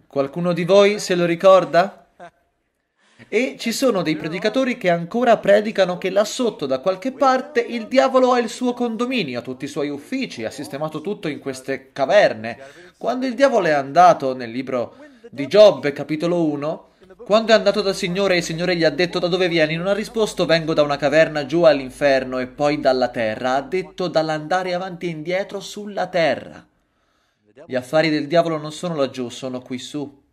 Qualcuno di voi se lo ricorda? e ci sono dei predicatori che ancora predicano che là sotto da qualche parte il diavolo ha il suo condominio, ha tutti i suoi uffici, ha sistemato tutto in queste caverne. Quando il diavolo è andato nel libro di Giobbe, capitolo 1, quando è andato dal Signore e il Signore gli ha detto da dove vieni, non ha risposto vengo da una caverna giù all'inferno e poi dalla terra, ha detto dall'andare avanti e indietro sulla terra. Gli affari del diavolo non sono laggiù, sono qui su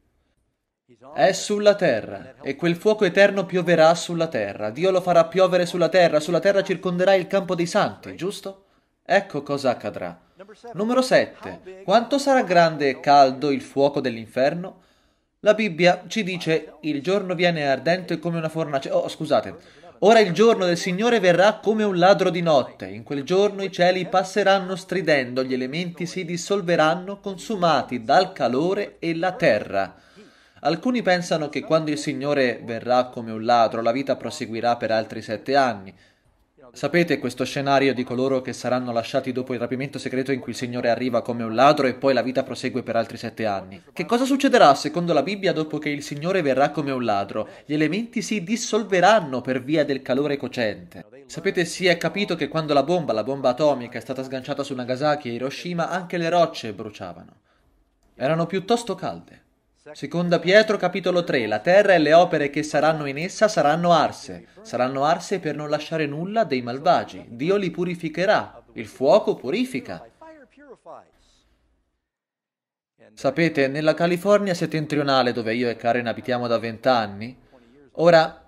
è sulla terra, e quel fuoco eterno pioverà sulla terra. Dio lo farà piovere sulla terra, sulla terra circonderà il campo dei santi, giusto? Ecco cosa accadrà. Numero 7. Quanto sarà grande e caldo il fuoco dell'inferno? La Bibbia ci dice il giorno viene ardente come una fornace. Oh, scusate. Ora il giorno del Signore verrà come un ladro di notte. In quel giorno i cieli passeranno stridendo, gli elementi si dissolveranno, consumati dal calore e la terra Alcuni pensano che quando il Signore verrà come un ladro, la vita proseguirà per altri sette anni. Sapete questo scenario di coloro che saranno lasciati dopo il rapimento segreto in cui il Signore arriva come un ladro e poi la vita prosegue per altri sette anni? Che cosa succederà secondo la Bibbia dopo che il Signore verrà come un ladro? Gli elementi si dissolveranno per via del calore cocente. Sapete, si è capito che quando la bomba, la bomba atomica, è stata sganciata su Nagasaki e Hiroshima, anche le rocce bruciavano. Erano piuttosto calde. Seconda Pietro capitolo 3 La terra e le opere che saranno in essa saranno arse. Saranno arse per non lasciare nulla dei malvagi. Dio li purificherà. Il fuoco purifica. Sapete, nella California settentrionale, dove io e Karen abitiamo da vent'anni, ora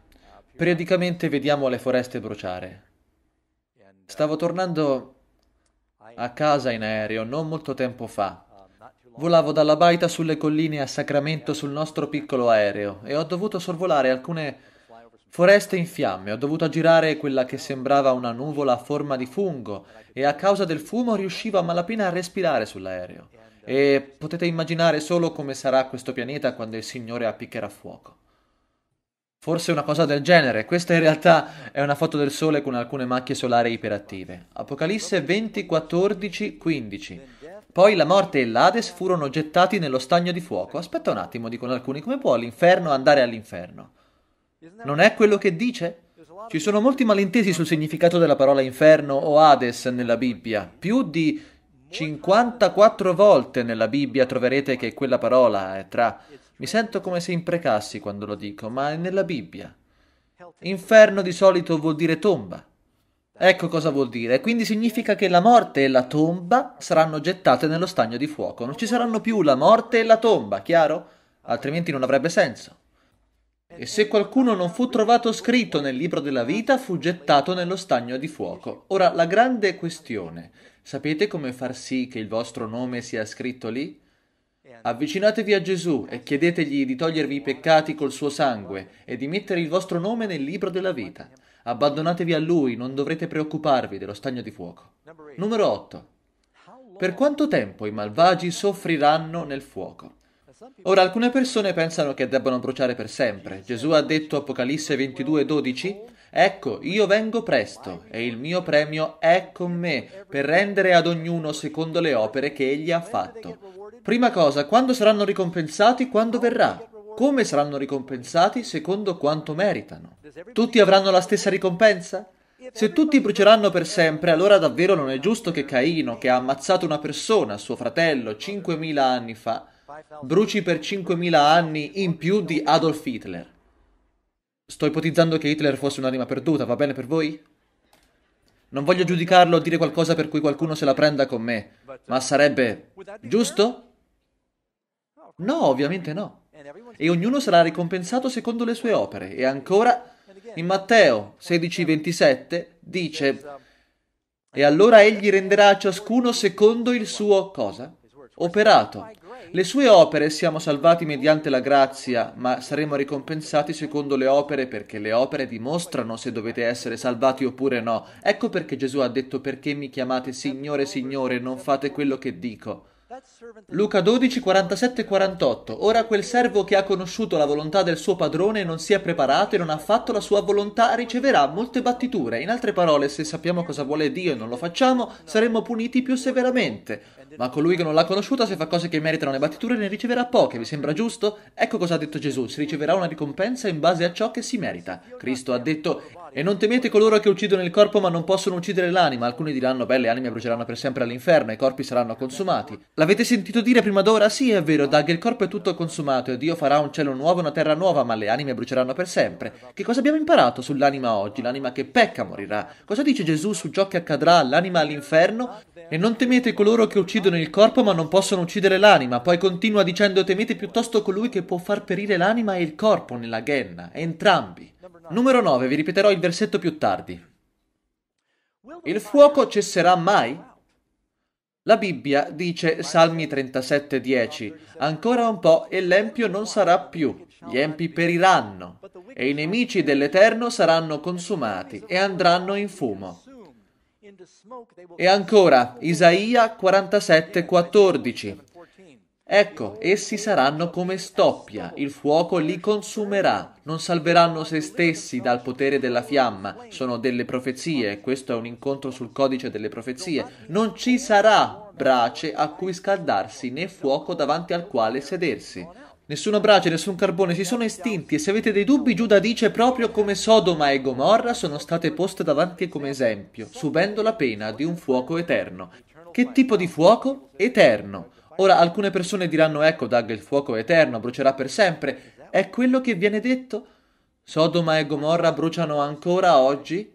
periodicamente vediamo le foreste bruciare. Stavo tornando a casa in aereo non molto tempo fa Volavo dalla Baita sulle colline a Sacramento sul nostro piccolo aereo e ho dovuto sorvolare alcune foreste in fiamme, ho dovuto aggirare quella che sembrava una nuvola a forma di fungo e a causa del fumo riuscivo a malapena a respirare sull'aereo. E potete immaginare solo come sarà questo pianeta quando il Signore appiccherà fuoco. Forse una cosa del genere, questa in realtà è una foto del Sole con alcune macchie solari iperattive. Apocalisse 20, 14, 15. Poi la morte e l'Ades furono gettati nello stagno di fuoco. Aspetta un attimo, dicono alcuni, come può l'inferno andare all'inferno? Non è quello che dice? Ci sono molti malintesi sul significato della parola inferno o Hades nella Bibbia. Più di 54 volte nella Bibbia troverete che quella parola è tra. Mi sento come se imprecassi quando lo dico, ma è nella Bibbia. Inferno di solito vuol dire tomba. Ecco cosa vuol dire. Quindi significa che la morte e la tomba saranno gettate nello stagno di fuoco. Non ci saranno più la morte e la tomba, chiaro? Altrimenti non avrebbe senso. E se qualcuno non fu trovato scritto nel libro della vita, fu gettato nello stagno di fuoco. Ora, la grande questione. Sapete come far sì che il vostro nome sia scritto lì? Avvicinatevi a Gesù e chiedetegli di togliervi i peccati col suo sangue e di mettere il vostro nome nel libro della vita. Abbandonatevi a lui, non dovrete preoccuparvi dello stagno di fuoco. Numero 8. Per quanto tempo i malvagi soffriranno nel fuoco? Ora, alcune persone pensano che debbano bruciare per sempre. Gesù ha detto Apocalisse 22:12, Ecco, io vengo presto e il mio premio è con me per rendere ad ognuno secondo le opere che egli ha fatto. Prima cosa, quando saranno ricompensati? Quando verrà? come saranno ricompensati secondo quanto meritano. Tutti avranno la stessa ricompensa? Se tutti bruceranno per sempre, allora davvero non è giusto che Caino, che ha ammazzato una persona, suo fratello, 5.000 anni fa, bruci per 5.000 anni in più di Adolf Hitler. Sto ipotizzando che Hitler fosse un'anima perduta, va bene per voi? Non voglio giudicarlo o dire qualcosa per cui qualcuno se la prenda con me, ma sarebbe giusto? No, ovviamente no e ognuno sarà ricompensato secondo le sue opere. E ancora in Matteo 16:27 dice e allora egli renderà a ciascuno secondo il suo cosa? Operato. Le sue opere siamo salvati mediante la grazia, ma saremo ricompensati secondo le opere perché le opere dimostrano se dovete essere salvati oppure no. Ecco perché Gesù ha detto perché mi chiamate Signore, Signore, non fate quello che dico. Luca 12, 47 e 48. Ora quel servo che ha conosciuto la volontà del suo padrone non si è preparato e non ha fatto la sua volontà riceverà molte battiture. In altre parole, se sappiamo cosa vuole Dio e non lo facciamo, saremmo puniti più severamente. Ma colui che non l'ha conosciuta, se fa cose che meritano le battiture, ne riceverà poche, vi sembra giusto? Ecco cosa ha detto Gesù, si riceverà una ricompensa in base a ciò che si merita. Cristo ha detto, e non temete coloro che uccidono il corpo ma non possono uccidere l'anima, alcuni diranno, beh, le anime bruceranno per sempre all'inferno, e i corpi saranno consumati. L'avete sentito dire prima d'ora? Sì, è vero, Doug, il corpo è tutto consumato e Dio farà un cielo nuovo e una terra nuova, ma le anime bruceranno per sempre. Che cosa abbiamo imparato sull'anima oggi? L'anima che pecca morirà. Cosa dice Gesù su ciò che accadrà all'anima all'inferno? E non temete coloro che uccidono uccidono il corpo ma non possono uccidere l'anima. Poi continua dicendo temete piuttosto colui che può far perire l'anima e il corpo nella ghenna, entrambi. Numero 9, vi ripeterò il versetto più tardi. Il fuoco cesserà mai? La Bibbia dice, Salmi 37,10, ancora un po' e l'empio non sarà più, gli empi periranno, e i nemici dell'Eterno saranno consumati e andranno in fumo. E ancora Isaia 47:14. Ecco, essi saranno come stoppia, il fuoco li consumerà, non salveranno se stessi dal potere della fiamma. Sono delle profezie, questo è un incontro sul codice delle profezie. Non ci sarà brace a cui scaldarsi né fuoco davanti al quale sedersi. Nessuna brace, nessun carbone si sono estinti e se avete dei dubbi Giuda dice proprio come Sodoma e Gomorra sono state poste davanti come esempio, subendo la pena di un fuoco eterno. Che tipo di fuoco? Eterno. Ora alcune persone diranno ecco Doug il fuoco eterno brucerà per sempre. È quello che viene detto? Sodoma e Gomorra bruciano ancora oggi?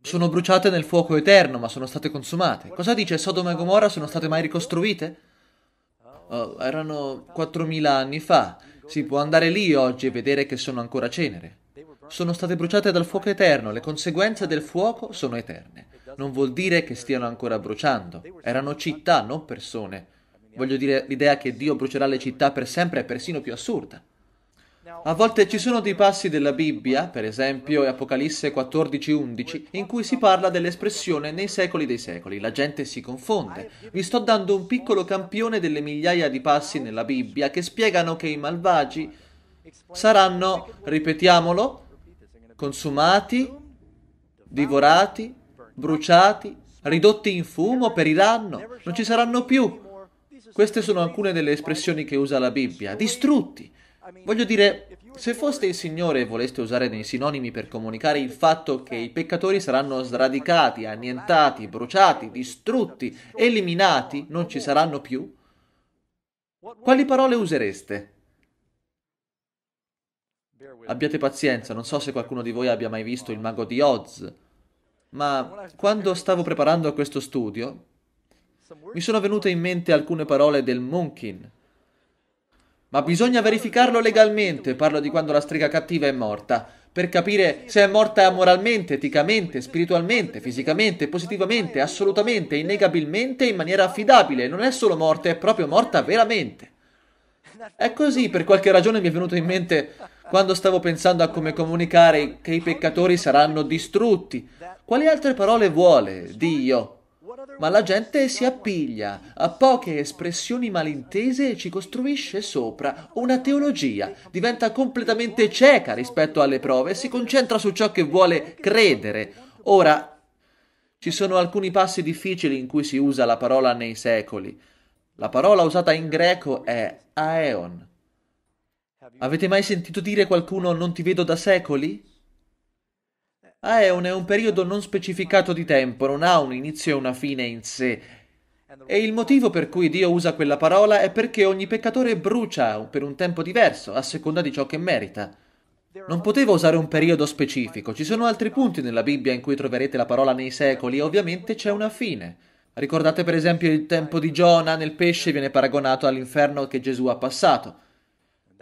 Sono bruciate nel fuoco eterno ma sono state consumate. Cosa dice Sodoma e Gomorra sono state mai ricostruite? uh, erano 4.000 anni fa. Si può andare lì oggi e vedere che sono ancora cenere. Sono state bruciate dal fuoco eterno, le conseguenze del fuoco sono eterne. Non vuol dire che stiano ancora bruciando. Erano città, non persone. Voglio dire, l'idea che Dio brucerà le città per sempre è persino più assurda. A volte ci sono dei passi della Bibbia, per esempio Apocalisse 14:11, in cui si parla dell'espressione nei secoli dei secoli. La gente si confonde. Vi sto dando un piccolo campione delle migliaia di passi nella Bibbia che spiegano che i malvagi saranno, ripetiamolo, consumati, divorati, bruciati, ridotti in fumo, periranno, non ci saranno più. Queste sono alcune delle espressioni che usa la Bibbia, distrutti. Voglio dire, se foste il Signore e voleste usare dei sinonimi per comunicare il fatto che i peccatori saranno sradicati, annientati, bruciati, distrutti, eliminati, non ci saranno più, quali parole usereste? Abbiate pazienza, non so se qualcuno di voi abbia mai visto il mago di Oz, ma quando stavo preparando questo studio, mi sono venute in mente alcune parole del Munkin, ma bisogna verificarlo legalmente, parlo di quando la strega cattiva è morta, per capire se è morta moralmente, eticamente, spiritualmente, fisicamente, positivamente, assolutamente, innegabilmente, in maniera affidabile. Non è solo morta, è proprio morta veramente. È così, per qualche ragione mi è venuto in mente quando stavo pensando a come comunicare che i peccatori saranno distrutti. Quali altre parole vuole Dio? ma la gente si appiglia a poche espressioni malintese e ci costruisce sopra una teologia, diventa completamente cieca rispetto alle prove e si concentra su ciò che vuole credere. Ora, ci sono alcuni passi difficili in cui si usa la parola nei secoli. La parola usata in greco è aeon. Avete mai sentito dire qualcuno non ti vedo da secoli? Aeon ah, è un periodo non specificato di tempo, non ha un inizio e una fine in sé. E il motivo per cui Dio usa quella parola è perché ogni peccatore brucia per un tempo diverso, a seconda di ciò che merita. Non potevo usare un periodo specifico, ci sono altri punti nella Bibbia in cui troverete la parola nei secoli e ovviamente c'è una fine. Ricordate per esempio il tempo di Giona nel pesce viene paragonato all'inferno che Gesù ha passato.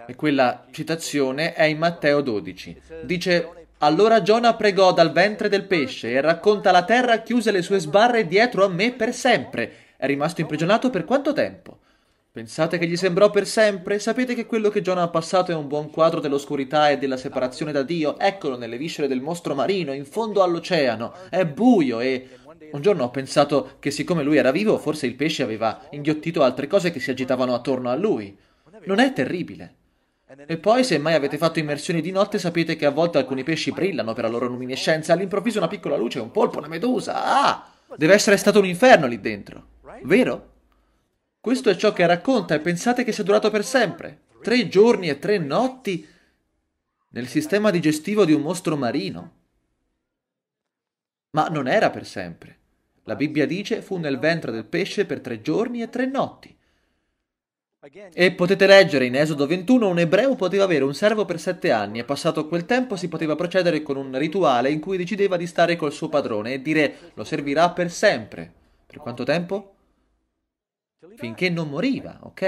E quella citazione è in Matteo 12. Dice, allora Giona pregò dal ventre del pesce e racconta la terra chiuse le sue sbarre dietro a me per sempre. È rimasto imprigionato per quanto tempo? Pensate che gli sembrò per sempre? Sapete che quello che Giona ha passato è un buon quadro dell'oscurità e della separazione da Dio? Eccolo nelle viscere del mostro marino, in fondo all'oceano. È buio e... Un giorno ho pensato che siccome lui era vivo, forse il pesce aveva inghiottito altre cose che si agitavano attorno a lui. Non è terribile? E poi, se mai avete fatto immersioni di notte, sapete che a volte alcuni pesci brillano per la loro luminescenza, all'improvviso una piccola luce, un polpo, una medusa. Ah! Deve essere stato un inferno lì dentro, vero? Questo è ciò che racconta e pensate che sia durato per sempre. Tre giorni e tre notti nel sistema digestivo di un mostro marino. Ma non era per sempre. La Bibbia dice fu nel ventre del pesce per tre giorni e tre notti. E potete leggere in Esodo 21 un ebreo poteva avere un servo per sette anni e passato quel tempo si poteva procedere con un rituale in cui decideva di stare col suo padrone e dire lo servirà per sempre. Per quanto tempo? Finché non moriva, ok?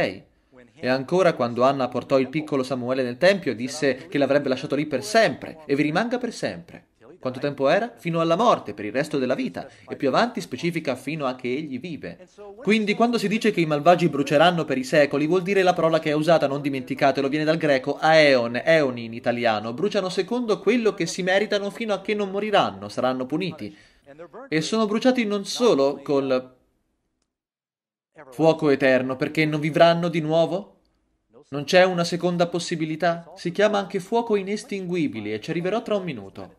E ancora quando Anna portò il piccolo Samuele nel Tempio disse che l'avrebbe lasciato lì per sempre e vi rimanga per sempre. Quanto tempo era? Fino alla morte, per il resto della vita, e più avanti specifica fino a che egli vive. Quindi quando si dice che i malvagi bruceranno per i secoli, vuol dire la parola che è usata, non dimenticatelo, viene dal greco aeon, eoni in italiano, bruciano secondo quello che si meritano fino a che non moriranno, saranno puniti. E sono bruciati non solo col fuoco eterno, perché non vivranno di nuovo? Non c'è una seconda possibilità? Si chiama anche fuoco inestinguibile e ci arriverò tra un minuto.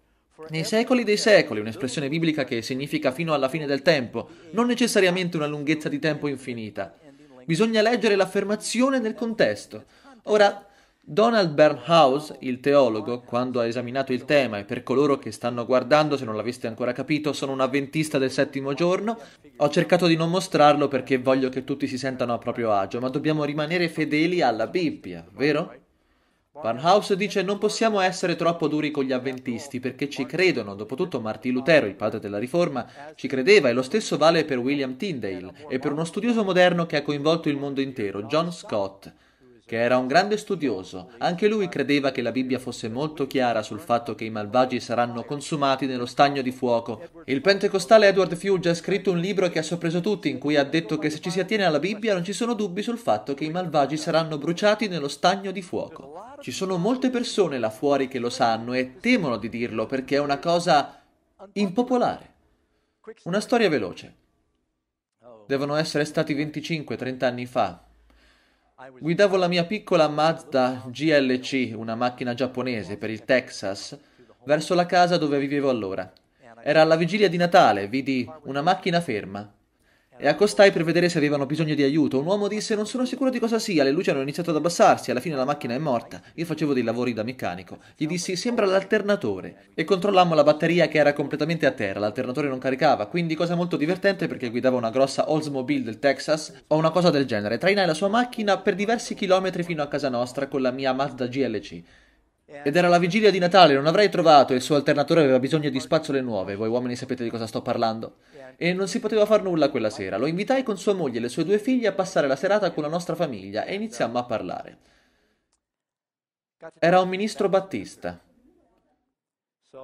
Nei secoli dei secoli, un'espressione biblica che significa fino alla fine del tempo, non necessariamente una lunghezza di tempo infinita. Bisogna leggere l'affermazione nel contesto. Ora, Donald Bernhaus, il teologo, quando ha esaminato il tema, e per coloro che stanno guardando, se non l'aveste ancora capito, sono un avventista del settimo giorno, ho cercato di non mostrarlo perché voglio che tutti si sentano a proprio agio, ma dobbiamo rimanere fedeli alla Bibbia, vero? Van House dice non possiamo essere troppo duri con gli avventisti perché ci credono, dopotutto Martin Lutero, il padre della Riforma, ci credeva e lo stesso vale per William Tyndale e per uno studioso moderno che ha coinvolto il mondo intero, John Scott che era un grande studioso, anche lui credeva che la Bibbia fosse molto chiara sul fatto che i malvagi saranno consumati nello stagno di fuoco. Il pentecostale Edward Fuge ha scritto un libro che ha sorpreso tutti, in cui ha detto che se ci si attiene alla Bibbia non ci sono dubbi sul fatto che i malvagi saranno bruciati nello stagno di fuoco. Ci sono molte persone là fuori che lo sanno e temono di dirlo perché è una cosa impopolare. Una storia veloce. Devono essere stati 25-30 anni fa Guidavo la mia piccola Mazda GLC, una macchina giapponese per il Texas, verso la casa dove vivevo allora. Era alla vigilia di Natale, vidi una macchina ferma e accostai per vedere se avevano bisogno di aiuto. Un uomo disse: Non sono sicuro di cosa sia, le luci hanno iniziato ad abbassarsi, alla fine la macchina è morta. Io facevo dei lavori da meccanico. Gli dissi: Sembra l'alternatore. E controllammo la batteria che era completamente a terra, l'alternatore non caricava, quindi cosa molto divertente perché guidava una grossa Oldsmobile del Texas o una cosa del genere. Trainai la sua macchina per diversi chilometri fino a casa nostra con la mia Mazda GLC. Ed era la vigilia di Natale, non avrei trovato il suo alternatore aveva bisogno di spazzole nuove, voi uomini sapete di cosa sto parlando. E non si poteva far nulla quella sera. Lo invitai con sua moglie e le sue due figlie a passare la serata con la nostra famiglia e iniziammo a parlare. Era un ministro battista.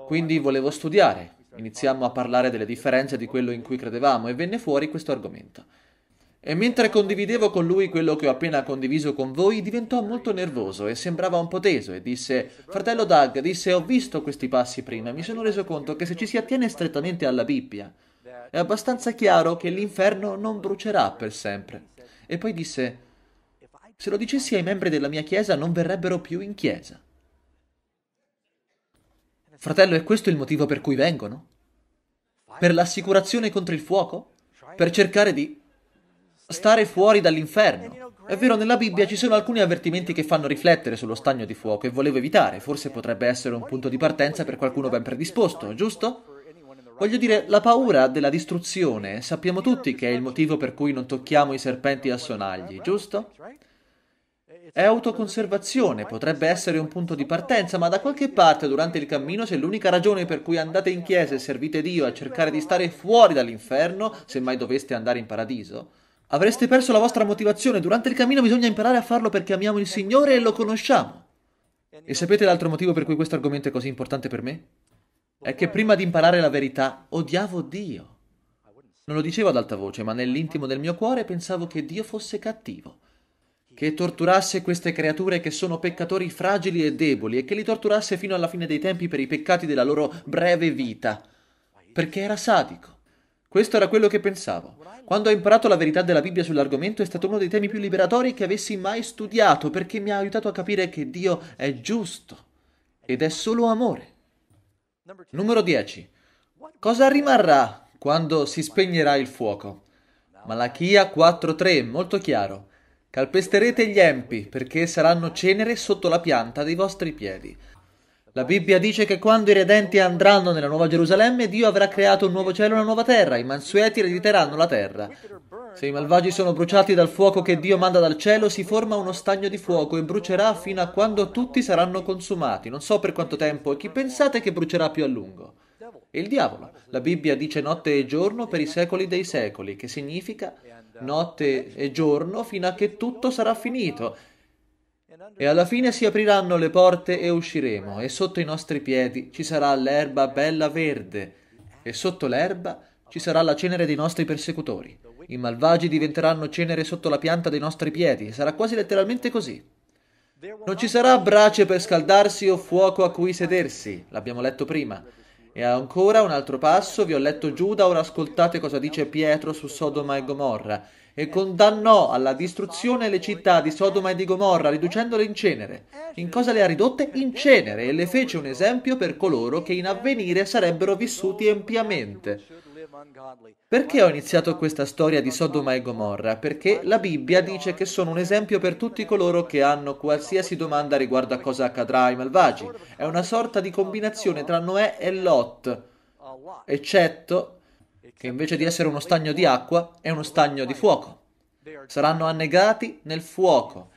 Quindi volevo studiare. Iniziammo a parlare delle differenze di quello in cui credevamo e venne fuori questo argomento. E mentre condividevo con lui quello che ho appena condiviso con voi, diventò molto nervoso e sembrava un po' teso e disse: Fratello Doug, disse: Ho visto questi passi prima e mi sono reso conto che se ci si attiene strettamente alla Bibbia, è abbastanza chiaro che l'inferno non brucerà per sempre. E poi disse: Se lo dicessi ai membri della mia chiesa non verrebbero più in chiesa. Fratello, è questo il motivo per cui vengono? Per l'assicurazione contro il fuoco? Per cercare di stare fuori dall'inferno. È vero, nella Bibbia ci sono alcuni avvertimenti che fanno riflettere sullo stagno di fuoco e volevo evitare, forse potrebbe essere un punto di partenza per qualcuno ben predisposto, giusto? Voglio dire, la paura della distruzione sappiamo tutti che è il motivo per cui non tocchiamo i serpenti a sonagli, giusto? È autoconservazione, potrebbe essere un punto di partenza, ma da qualche parte durante il cammino se l'unica ragione per cui andate in chiesa e servite Dio è cercare di stare fuori dall'inferno, se mai doveste andare in paradiso, Avreste perso la vostra motivazione. Durante il cammino bisogna imparare a farlo perché amiamo il Signore e lo conosciamo. E sapete l'altro motivo per cui questo argomento è così importante per me? È che prima di imparare la verità odiavo Dio. Non lo dicevo ad alta voce, ma nell'intimo del mio cuore pensavo che Dio fosse cattivo, che torturasse queste creature che sono peccatori fragili e deboli e che li torturasse fino alla fine dei tempi per i peccati della loro breve vita, perché era sadico. Questo era quello che pensavo. Quando ho imparato la verità della Bibbia sull'argomento è stato uno dei temi più liberatori che avessi mai studiato perché mi ha aiutato a capire che Dio è giusto ed è solo amore. Numero 10. Cosa rimarrà quando si spegnerà il fuoco? Malachia 4.3, molto chiaro. Calpesterete gli empi perché saranno cenere sotto la pianta dei vostri piedi. La Bibbia dice che quando i redenti andranno nella Nuova Gerusalemme, Dio avrà creato un nuovo cielo e una nuova terra, i mansueti erediteranno la terra. Se i malvagi sono bruciati dal fuoco che Dio manda dal cielo, si forma uno stagno di fuoco e brucerà fino a quando tutti saranno consumati. Non so per quanto tempo, e chi pensate che brucerà più a lungo? Il diavolo. La Bibbia dice notte e giorno per i secoli dei secoli, che significa notte e giorno fino a che tutto sarà finito e alla fine si apriranno le porte e usciremo, e sotto i nostri piedi ci sarà l'erba bella verde, e sotto l'erba ci sarà la cenere dei nostri persecutori. I malvagi diventeranno cenere sotto la pianta dei nostri piedi, sarà quasi letteralmente così. Non ci sarà brace per scaldarsi o fuoco a cui sedersi, l'abbiamo letto prima. E ancora un altro passo, vi ho letto Giuda, ora ascoltate cosa dice Pietro su Sodoma e Gomorra e condannò alla distruzione le città di Sodoma e di Gomorra, riducendole in cenere. In cosa le ha ridotte? In cenere e le fece un esempio per coloro che in avvenire sarebbero vissuti empiamente. Perché ho iniziato questa storia di Sodoma e Gomorra? Perché la Bibbia dice che sono un esempio per tutti coloro che hanno qualsiasi domanda riguardo a cosa accadrà ai malvagi. È una sorta di combinazione tra Noè e Lot, eccetto che invece di essere uno stagno di acqua è uno stagno di fuoco. Saranno annegati nel fuoco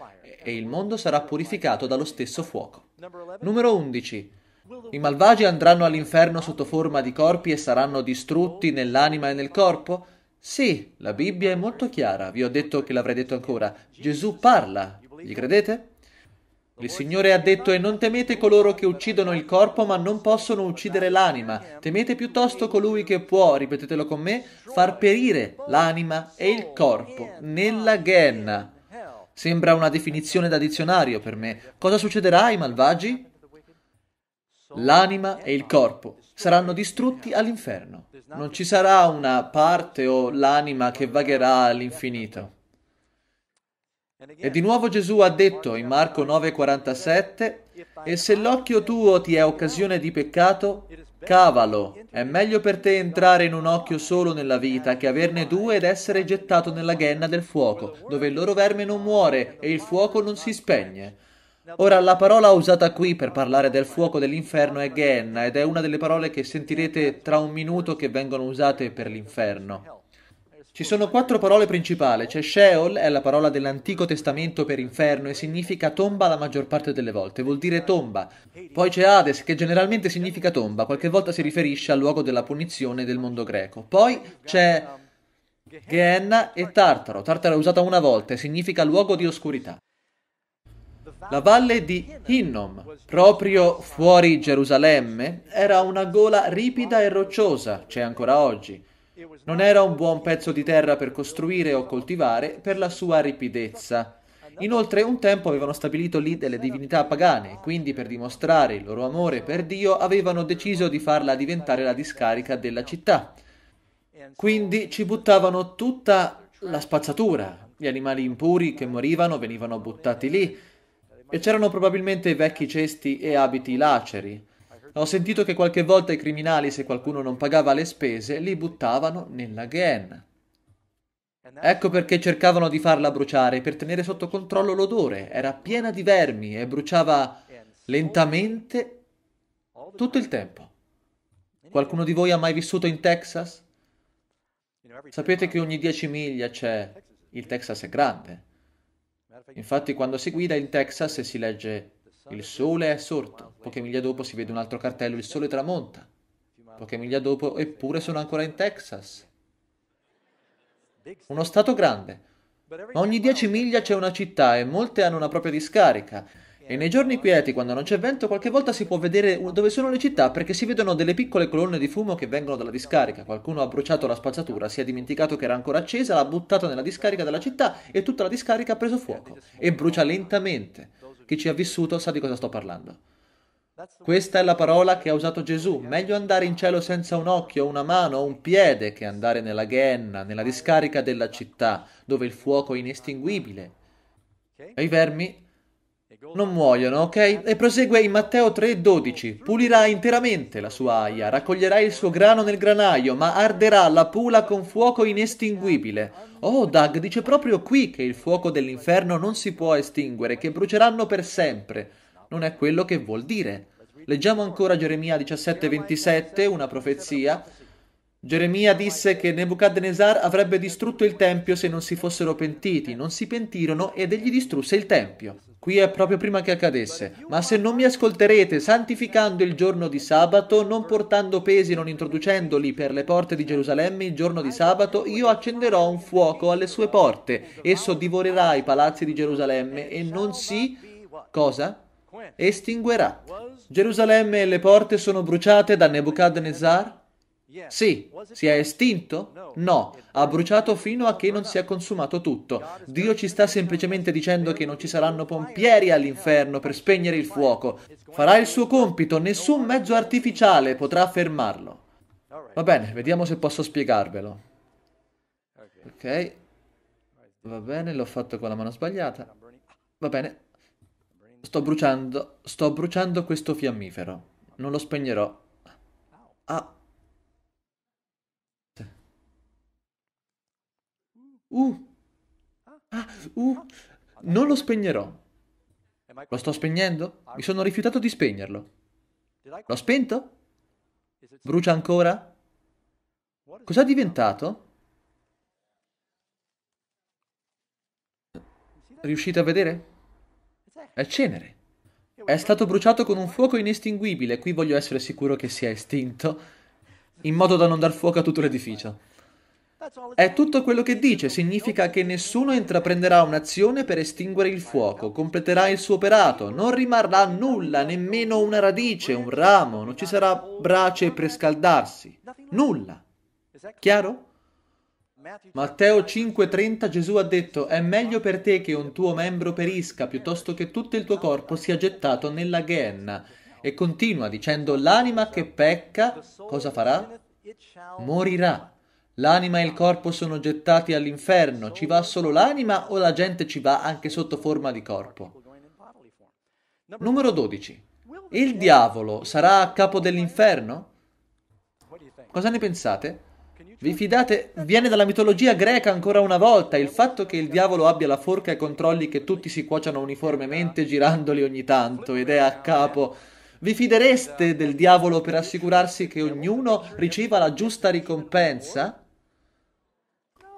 e il mondo sarà purificato dallo stesso fuoco. Numero 11. I malvagi andranno all'inferno sotto forma di corpi e saranno distrutti nell'anima e nel corpo? Sì, la Bibbia è molto chiara, vi ho detto che l'avrei detto ancora. Gesù parla, gli credete? Il Signore ha detto e non temete coloro che uccidono il corpo ma non possono uccidere l'anima, temete piuttosto colui che può, ripetetelo con me, far perire l'anima e il corpo nella ghenna. Sembra una definizione da dizionario per me. Cosa succederà ai malvagi? L'anima e il corpo saranno distrutti all'inferno. Non ci sarà una parte o l'anima che vagherà all'infinito. E di nuovo Gesù ha detto in Marco 9:47, e se l'occhio tuo ti è occasione di peccato, cavalo, è meglio per te entrare in un occhio solo nella vita che averne due ed essere gettato nella ghenna del fuoco, dove il loro verme non muore e il fuoco non si spegne. Ora, la parola usata qui per parlare del fuoco dell'inferno è ghenna ed è una delle parole che sentirete tra un minuto che vengono usate per l'inferno. Ci sono quattro parole principali, c'è cioè Sheol, è la parola dell'Antico Testamento per inferno e significa tomba la maggior parte delle volte, vuol dire tomba. Poi c'è Hades, che generalmente significa tomba, qualche volta si riferisce al luogo della punizione del mondo greco. Poi c'è Gehenna e Tartaro, Tartaro è usata una volta e significa luogo di oscurità. La valle di Hinnom, proprio fuori Gerusalemme, era una gola ripida e rocciosa, c'è ancora oggi. Non era un buon pezzo di terra per costruire o coltivare per la sua ripidezza. Inoltre un tempo avevano stabilito lì delle divinità pagane, quindi per dimostrare il loro amore per Dio avevano deciso di farla diventare la discarica della città. Quindi ci buttavano tutta la spazzatura. Gli animali impuri che morivano venivano buttati lì e c'erano probabilmente vecchi cesti e abiti laceri. Ho sentito che qualche volta i criminali, se qualcuno non pagava le spese, li buttavano nella ghenna. Ecco perché cercavano di farla bruciare, per tenere sotto controllo l'odore. Era piena di vermi e bruciava lentamente tutto il tempo. Qualcuno di voi ha mai vissuto in Texas? Sapete che ogni 10 miglia c'è... Il Texas è grande. Infatti quando si guida in Texas e si legge il sole è sorto, poche miglia dopo si vede un altro cartello, il sole tramonta. Poche miglia dopo, eppure sono ancora in Texas. Uno stato grande, ma ogni 10 miglia c'è una città e molte hanno una propria discarica. E nei giorni quieti, quando non c'è vento, qualche volta si può vedere dove sono le città perché si vedono delle piccole colonne di fumo che vengono dalla discarica. Qualcuno ha bruciato la spazzatura, si è dimenticato che era ancora accesa, l'ha buttata nella discarica della città e tutta la discarica ha preso fuoco e brucia lentamente. Chi ci ha vissuto sa di cosa sto parlando. Questa è la parola che ha usato Gesù. Meglio andare in cielo senza un occhio, una mano o un piede che andare nella ghenna, nella discarica della città, dove il fuoco è inestinguibile. E i vermi non muoiono, ok? E prosegue in Matteo 3,12. Pulirà interamente la sua aia, raccoglierà il suo grano nel granaio, ma arderà la pula con fuoco inestinguibile. Oh, Doug dice proprio qui che il fuoco dell'inferno non si può estinguere, che bruceranno per sempre. Non è quello che vuol dire. Leggiamo ancora Geremia 17,27, una profezia. Geremia disse che Nebuchadnezzar avrebbe distrutto il Tempio se non si fossero pentiti. Non si pentirono ed egli distrusse il Tempio. Qui è proprio prima che accadesse. Ma se non mi ascolterete, santificando il giorno di sabato, non portando pesi, non introducendoli per le porte di Gerusalemme il giorno di sabato, io accenderò un fuoco alle sue porte. Esso divorerà i palazzi di Gerusalemme e non si... cosa? Estinguerà. Gerusalemme e le porte sono bruciate da Nebuchadnezzar sì. Si è estinto? No. Ha bruciato fino a che non si è consumato tutto. Dio ci sta semplicemente dicendo che non ci saranno pompieri all'inferno per spegnere il fuoco. Farà il suo compito, nessun mezzo artificiale potrà fermarlo. Va bene, vediamo se posso spiegarvelo. Ok. Va bene, l'ho fatto con la mano sbagliata. Va bene. Sto bruciando, sto bruciando questo fiammifero. Non lo spegnerò. Ah, Uh. Ah, uh. Non lo spegnerò. Lo sto spegnendo? Mi sono rifiutato di spegnerlo. L'ho spento? Brucia ancora? Cos'è diventato? Riuscite a vedere? È cenere. È stato bruciato con un fuoco inestinguibile, qui voglio essere sicuro che sia estinto, in modo da non dar fuoco a tutto l'edificio. È tutto quello che dice, significa che nessuno intraprenderà un'azione per estinguere il fuoco, completerà il suo operato, non rimarrà nulla, nemmeno una radice, un ramo, non ci sarà brace per scaldarsi, nulla. Chiaro? Matteo 5:30 Gesù ha detto, è meglio per te che un tuo membro perisca piuttosto che tutto il tuo corpo sia gettato nella ghenna. E continua dicendo, l'anima che pecca, cosa farà? Morirà. L'anima e il corpo sono gettati all'inferno. Ci va solo l'anima o la gente ci va anche sotto forma di corpo? Numero 12. Il diavolo sarà a capo dell'inferno? Cosa ne pensate? Vi fidate? Viene dalla mitologia greca ancora una volta il fatto che il diavolo abbia la forca e controlli che tutti si cuociano uniformemente girandoli ogni tanto ed è a capo vi fidereste del diavolo per assicurarsi che ognuno riceva la giusta ricompensa?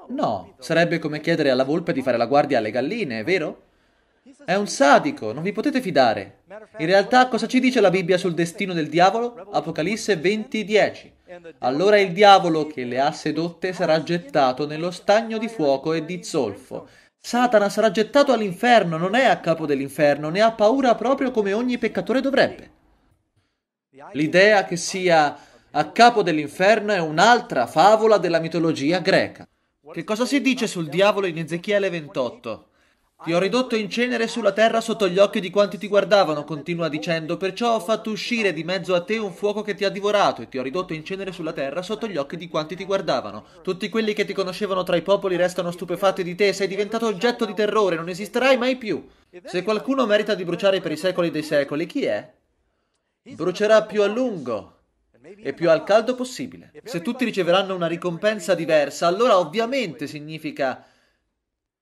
No, sarebbe come chiedere alla volpe di fare la guardia alle galline, è vero? È un sadico, non vi potete fidare. In realtà cosa ci dice la Bibbia sul destino del diavolo? Apocalisse 20:10. Allora il diavolo che le ha sedotte sarà gettato nello stagno di fuoco e di zolfo. Satana sarà gettato all'inferno, non è a capo dell'inferno, ne ha paura proprio come ogni peccatore dovrebbe. L'idea che sia a capo dell'inferno è un'altra favola della mitologia greca. Che cosa si dice sul diavolo in Ezechiele 28? Ti ho ridotto in cenere sulla terra sotto gli occhi di quanti ti guardavano, continua dicendo, perciò ho fatto uscire di mezzo a te un fuoco che ti ha divorato e ti ho ridotto in cenere sulla terra sotto gli occhi di quanti ti guardavano. Tutti quelli che ti conoscevano tra i popoli restano stupefatti di te, sei diventato oggetto di terrore, non esisterai mai più. Se qualcuno merita di bruciare per i secoli dei secoli, chi è? Brucerà più a lungo e più al caldo possibile. Se tutti riceveranno una ricompensa diversa, allora ovviamente significa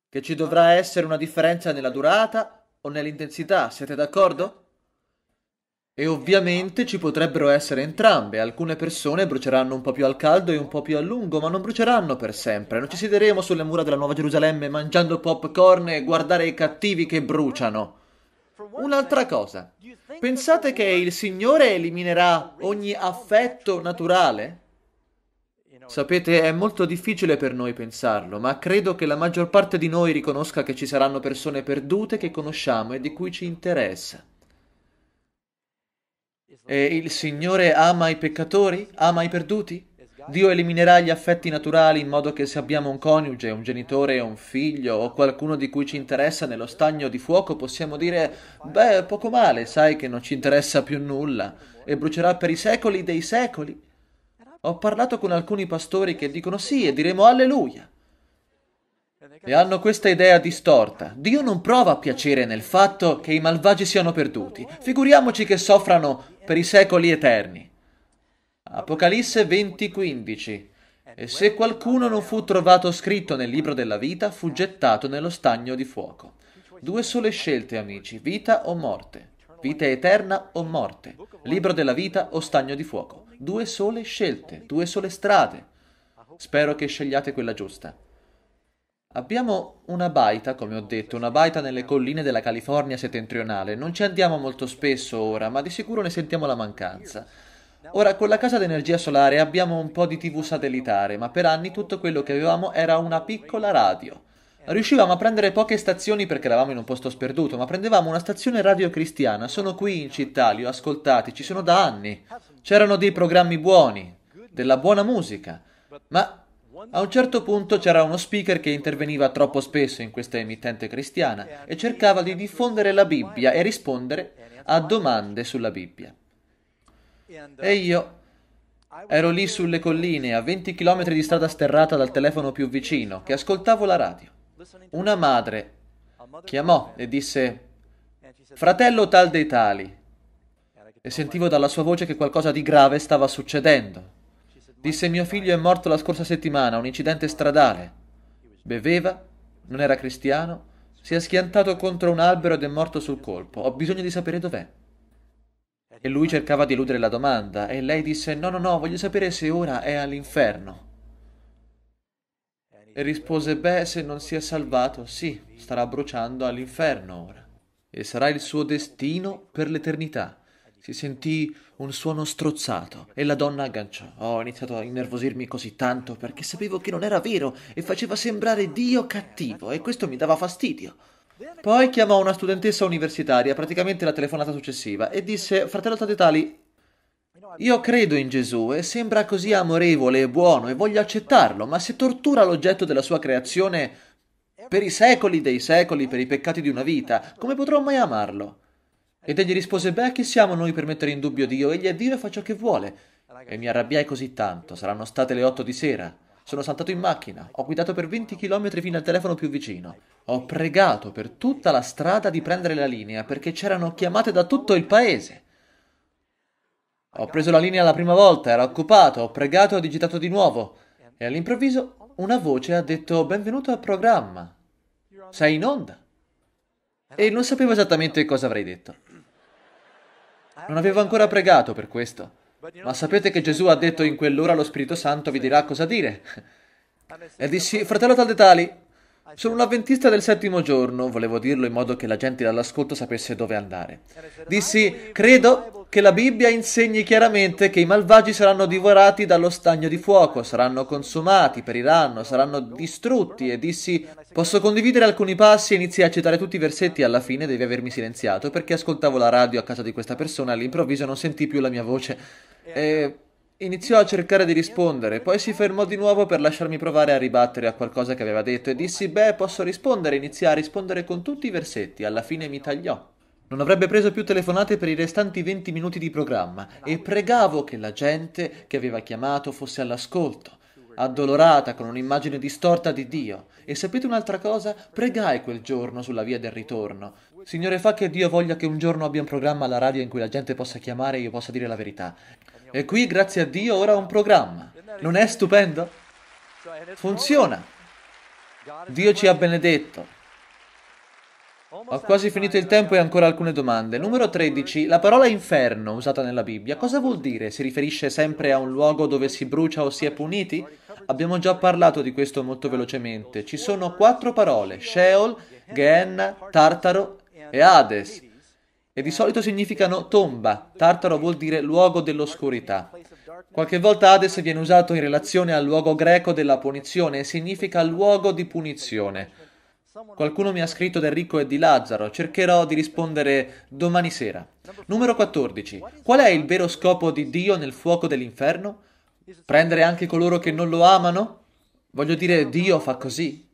che ci dovrà essere una differenza nella durata o nell'intensità, siete d'accordo? E ovviamente ci potrebbero essere entrambe, alcune persone bruceranno un po' più al caldo e un po' più a lungo, ma non bruceranno per sempre, non ci siederemo sulle mura della Nuova Gerusalemme mangiando popcorn e guardare i cattivi che bruciano. Un'altra cosa, pensate che il Signore eliminerà ogni affetto naturale? Sapete, è molto difficile per noi pensarlo, ma credo che la maggior parte di noi riconosca che ci saranno persone perdute che conosciamo e di cui ci interessa. E il Signore ama i peccatori? Ama i perduti? Dio eliminerà gli affetti naturali in modo che se abbiamo un coniuge, un genitore, un figlio o qualcuno di cui ci interessa nello stagno di fuoco possiamo dire beh, poco male, sai che non ci interessa più nulla e brucerà per i secoli dei secoli. Ho parlato con alcuni pastori che dicono sì e diremo alleluia. E hanno questa idea distorta. Dio non prova piacere nel fatto che i malvagi siano perduti. Figuriamoci che soffrano per i secoli eterni. Apocalisse 20:15. E se qualcuno non fu trovato scritto nel libro della vita, fu gettato nello stagno di fuoco. Due sole scelte, amici, vita o morte. Vita eterna o morte. Libro della vita o stagno di fuoco. Due sole scelte, due sole strade. Spero che scegliate quella giusta. Abbiamo una baita, come ho detto, una baita nelle colline della California settentrionale. Non ci andiamo molto spesso ora, ma di sicuro ne sentiamo la mancanza. Ora con la casa d'energia solare abbiamo un po' di tv satellitare, ma per anni tutto quello che avevamo era una piccola radio. Riuscivamo a prendere poche stazioni perché eravamo in un posto sperduto, ma prendevamo una stazione radio cristiana. Sono qui in città, li ho ascoltati, ci sono da anni. C'erano dei programmi buoni, della buona musica, ma a un certo punto c'era uno speaker che interveniva troppo spesso in questa emittente cristiana e cercava di diffondere la Bibbia e rispondere a domande sulla Bibbia. E io ero lì sulle colline, a 20 km di strada sterrata dal telefono più vicino, che ascoltavo la radio. Una madre chiamò e disse Fratello tal dei tali. E sentivo dalla sua voce che qualcosa di grave stava succedendo. Disse mio figlio è morto la scorsa settimana, un incidente stradale. Beveva, non era cristiano, si è schiantato contro un albero ed è morto sul colpo. Ho bisogno di sapere dov'è. E lui cercava di eludere la domanda e lei disse no, no, no, voglio sapere se ora è all'inferno. E rispose beh, se non si è salvato, sì, starà bruciando all'inferno ora. E sarà il suo destino per l'eternità. Si sentì un suono strozzato e la donna agganciò. Ho iniziato a innervosirmi così tanto perché sapevo che non era vero e faceva sembrare Dio cattivo e questo mi dava fastidio. Poi chiamò una studentessa universitaria, praticamente la telefonata successiva, e disse: Fratello Tadetali, io credo in Gesù e sembra così amorevole e buono e voglio accettarlo, ma se tortura l'oggetto della sua creazione per i secoli dei secoli, per i peccati di una vita, come potrò mai amarlo? Ed egli rispose, beh, chi siamo noi per mettere in dubbio Dio? Egli è Dio e fa ciò che vuole. E mi arrabbiai così tanto, saranno state le otto di sera. Sono saltato in macchina, ho guidato per 20 km fino al telefono più vicino. Ho pregato per tutta la strada di prendere la linea perché c'erano chiamate da tutto il paese. Ho preso la linea la prima volta, era occupato, ho pregato e ho digitato di nuovo. E all'improvviso una voce ha detto benvenuto al programma. Sei in onda. E non sapevo esattamente cosa avrei detto. Non avevo ancora pregato per questo. Ma sapete che Gesù ha detto in quell'ora lo Spirito Santo vi dirà cosa dire? E dissi, fratello tal detali, sono un avventista del settimo giorno, volevo dirlo in modo che la gente dall'ascolto sapesse dove andare. Dissi, credo che la Bibbia insegni chiaramente che i malvagi saranno divorati dallo stagno di fuoco, saranno consumati, periranno, saranno distrutti e dissi, posso condividere alcuni passi e iniziai a citare tutti i versetti alla fine, devi avermi silenziato perché ascoltavo la radio a casa di questa persona e all'improvviso non sentì più la mia voce. E Iniziò a cercare di rispondere, poi si fermò di nuovo per lasciarmi provare a ribattere a qualcosa che aveva detto e dissi, beh, posso rispondere, iniziai a rispondere con tutti i versetti, alla fine mi tagliò. Non avrebbe preso più telefonate per i restanti 20 minuti di programma e pregavo che la gente che aveva chiamato fosse all'ascolto, addolorata con un'immagine distorta di Dio. E sapete un'altra cosa? Pregai quel giorno sulla via del ritorno. Signore, fa che Dio voglia che un giorno abbia un programma alla radio in cui la gente possa chiamare e io possa dire la verità. E qui, grazie a Dio, ora ho un programma. Non è stupendo? Funziona. Dio ci ha benedetto. Ho quasi finito il tempo e ancora alcune domande. Numero 13. La parola inferno usata nella Bibbia cosa vuol dire? Si riferisce sempre a un luogo dove si brucia o si è puniti? Abbiamo già parlato di questo molto velocemente. Ci sono quattro parole: Sheol, Gehenna, Tartaro e Hades e di solito significano tomba. Tartaro vuol dire luogo dell'oscurità. Qualche volta Hades viene usato in relazione al luogo greco della punizione e significa luogo di punizione. Qualcuno mi ha scritto del ricco e di Lazzaro, cercherò di rispondere domani sera. Numero 14. Qual è il vero scopo di Dio nel fuoco dell'inferno? Prendere anche coloro che non lo amano? Voglio dire, Dio fa così.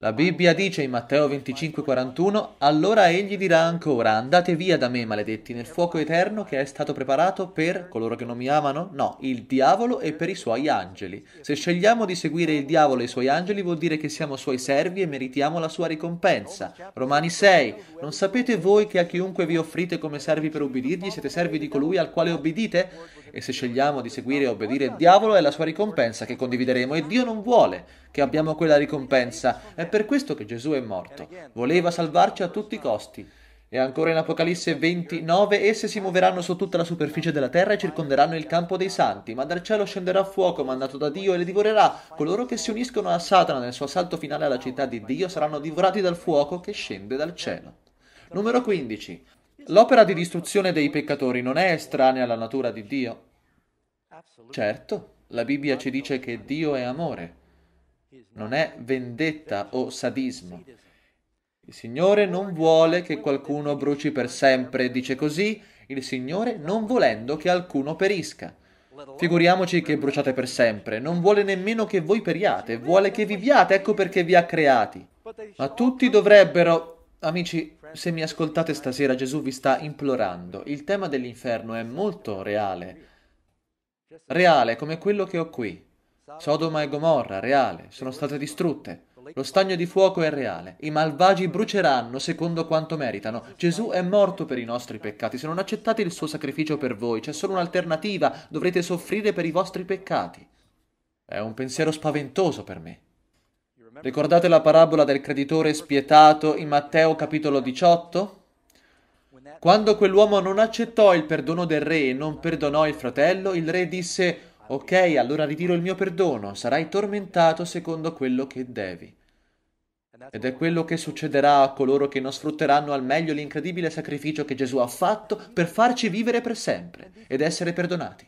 La Bibbia dice in Matteo 25:41, allora egli dirà ancora, andate via da me maledetti nel fuoco eterno che è stato preparato per coloro che non mi amano, no, il diavolo e per i suoi angeli. Se scegliamo di seguire il diavolo e i suoi angeli vuol dire che siamo suoi servi e meritiamo la sua ricompensa. Romani 6, non sapete voi che a chiunque vi offrite come servi per ubbidirgli siete servi di colui al quale obbedite? e se scegliamo di seguire e obbedire il diavolo è la sua ricompensa che condivideremo e Dio non vuole che abbiamo quella ricompensa. È per questo che Gesù è morto. Voleva salvarci a tutti i costi. E ancora in Apocalisse 29, esse si muoveranno su tutta la superficie della terra e circonderanno il campo dei santi, ma dal cielo scenderà fuoco mandato da Dio e le divorerà. Coloro che si uniscono a Satana nel suo assalto finale alla città di Dio saranno divorati dal fuoco che scende dal cielo. Numero 15. L'opera di distruzione dei peccatori non è estranea alla natura di Dio. Certo, la Bibbia ci dice che Dio è amore, non è vendetta o sadismo. Il Signore non vuole che qualcuno bruci per sempre, dice così, il Signore non volendo che alcuno perisca. Figuriamoci che bruciate per sempre, non vuole nemmeno che voi periate, vuole che viviate, ecco perché vi ha creati. Ma tutti dovrebbero, amici, se mi ascoltate stasera Gesù vi sta implorando. Il tema dell'inferno è molto reale, reale come quello che ho qui. Sodoma e Gomorra, reale, sono state distrutte. Lo stagno di fuoco è reale. I malvagi bruceranno secondo quanto meritano. Gesù è morto per i nostri peccati. Se non accettate il suo sacrificio per voi, c'è solo un'alternativa. Dovrete soffrire per i vostri peccati. È un pensiero spaventoso per me. Ricordate la parabola del creditore spietato in Matteo capitolo 18? Quando quell'uomo non accettò il perdono del re e non perdonò il fratello, il re disse, ok, allora ritiro il mio perdono, sarai tormentato secondo quello che devi. Ed è quello che succederà a coloro che non sfrutteranno al meglio l'incredibile sacrificio che Gesù ha fatto per farci vivere per sempre ed essere perdonati.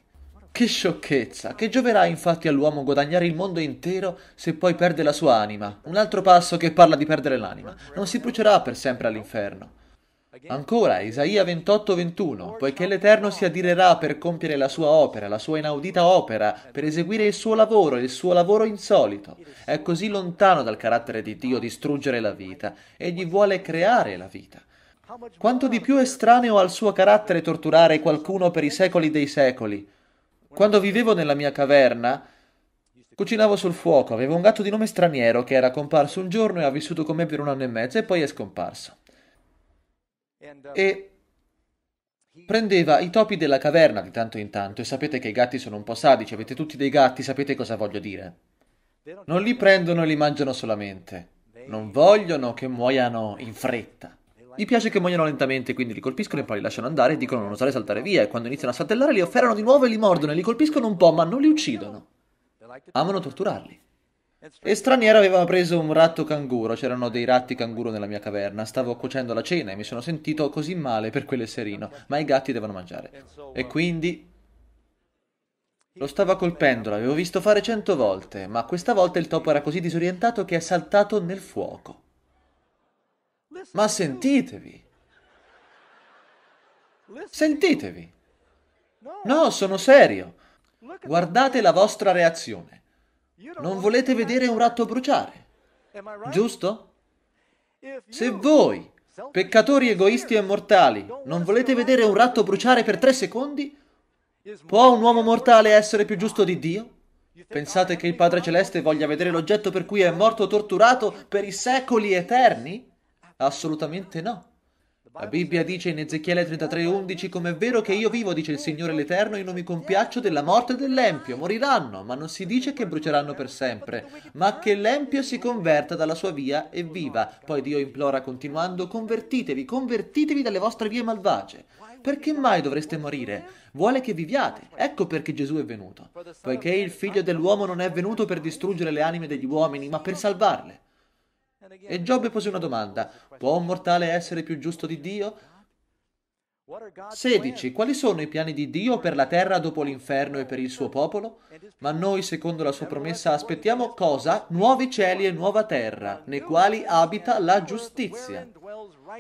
Che sciocchezza! Che gioverà infatti all'uomo guadagnare il mondo intero se poi perde la sua anima? Un altro passo che parla di perdere l'anima. Non si brucerà per sempre all'inferno. Ancora, Isaia 28:21, poiché l'Eterno si adirerà per compiere la sua opera, la sua inaudita opera, per eseguire il suo lavoro, il suo lavoro insolito. È così lontano dal carattere di Dio distruggere la vita, egli vuole creare la vita. Quanto di più estraneo al suo carattere torturare qualcuno per i secoli dei secoli, quando vivevo nella mia caverna, cucinavo sul fuoco, avevo un gatto di nome straniero che era comparso un giorno e ha vissuto con me per un anno e mezzo e poi è scomparso. E prendeva i topi della caverna di tanto in tanto e sapete che i gatti sono un po' sadici, avete tutti dei gatti, sapete cosa voglio dire. Non li prendono e li mangiano solamente. Non vogliono che muoiano in fretta. Gli piace che muoiano lentamente, quindi li colpiscono e poi li lasciano andare e dicono non osare saltare via e quando iniziano a saltellare li afferrano di nuovo e li mordono e li colpiscono un po' ma non li uccidono. Amano torturarli. E straniero aveva preso un ratto canguro, c'erano dei ratti canguro nella mia caverna, stavo cuocendo la cena e mi sono sentito così male per quell'esserino, ma i gatti devono mangiare. E quindi... Lo stava colpendo, l'avevo visto fare cento volte, ma questa volta il topo era così disorientato che è saltato nel fuoco. Ma sentitevi! Sentitevi! No, sono serio! Guardate la vostra reazione. Non volete vedere un ratto bruciare, giusto? Se voi, peccatori egoisti e mortali, non volete vedere un ratto bruciare per tre secondi, può un uomo mortale essere più giusto di Dio? Pensate che il Padre Celeste voglia vedere l'oggetto per cui è morto torturato per i secoli eterni? Assolutamente no. La Bibbia dice in Ezechiele 33:11 come è vero che io vivo, dice il Signore l'Eterno, io non mi compiaccio della morte dell'Empio, moriranno, ma non si dice che bruceranno per sempre, ma che l'Empio si converta dalla sua via e viva. Poi Dio implora continuando, convertitevi, convertitevi dalle vostre vie malvagie. Perché mai dovreste morire? Vuole che viviate. Ecco perché Gesù è venuto. Poiché il figlio dell'uomo non è venuto per distruggere le anime degli uomini, ma per salvarle. E Giobbe pose una domanda. Può un mortale essere più giusto di Dio? 16. Quali sono i piani di Dio per la terra dopo l'inferno e per il suo popolo? Ma noi, secondo la sua promessa, aspettiamo cosa? Nuovi cieli e nuova terra, nei quali abita la giustizia.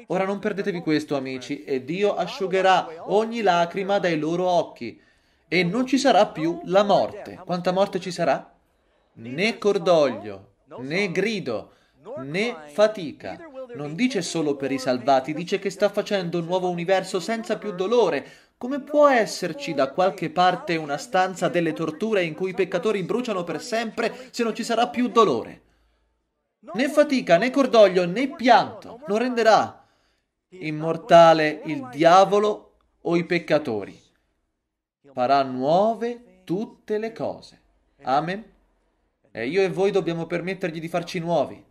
Ora non perdetevi questo, amici, e Dio asciugherà ogni lacrima dai loro occhi, e non ci sarà più la morte. Quanta morte ci sarà? Né cordoglio, né grido, né fatica. Non dice solo per i salvati, dice che sta facendo un nuovo universo senza più dolore. Come può esserci da qualche parte una stanza delle torture in cui i peccatori bruciano per sempre se non ci sarà più dolore? Né fatica, né cordoglio, né pianto non renderà immortale il diavolo o i peccatori. Farà nuove tutte le cose. Amen. E io e voi dobbiamo permettergli di farci nuovi.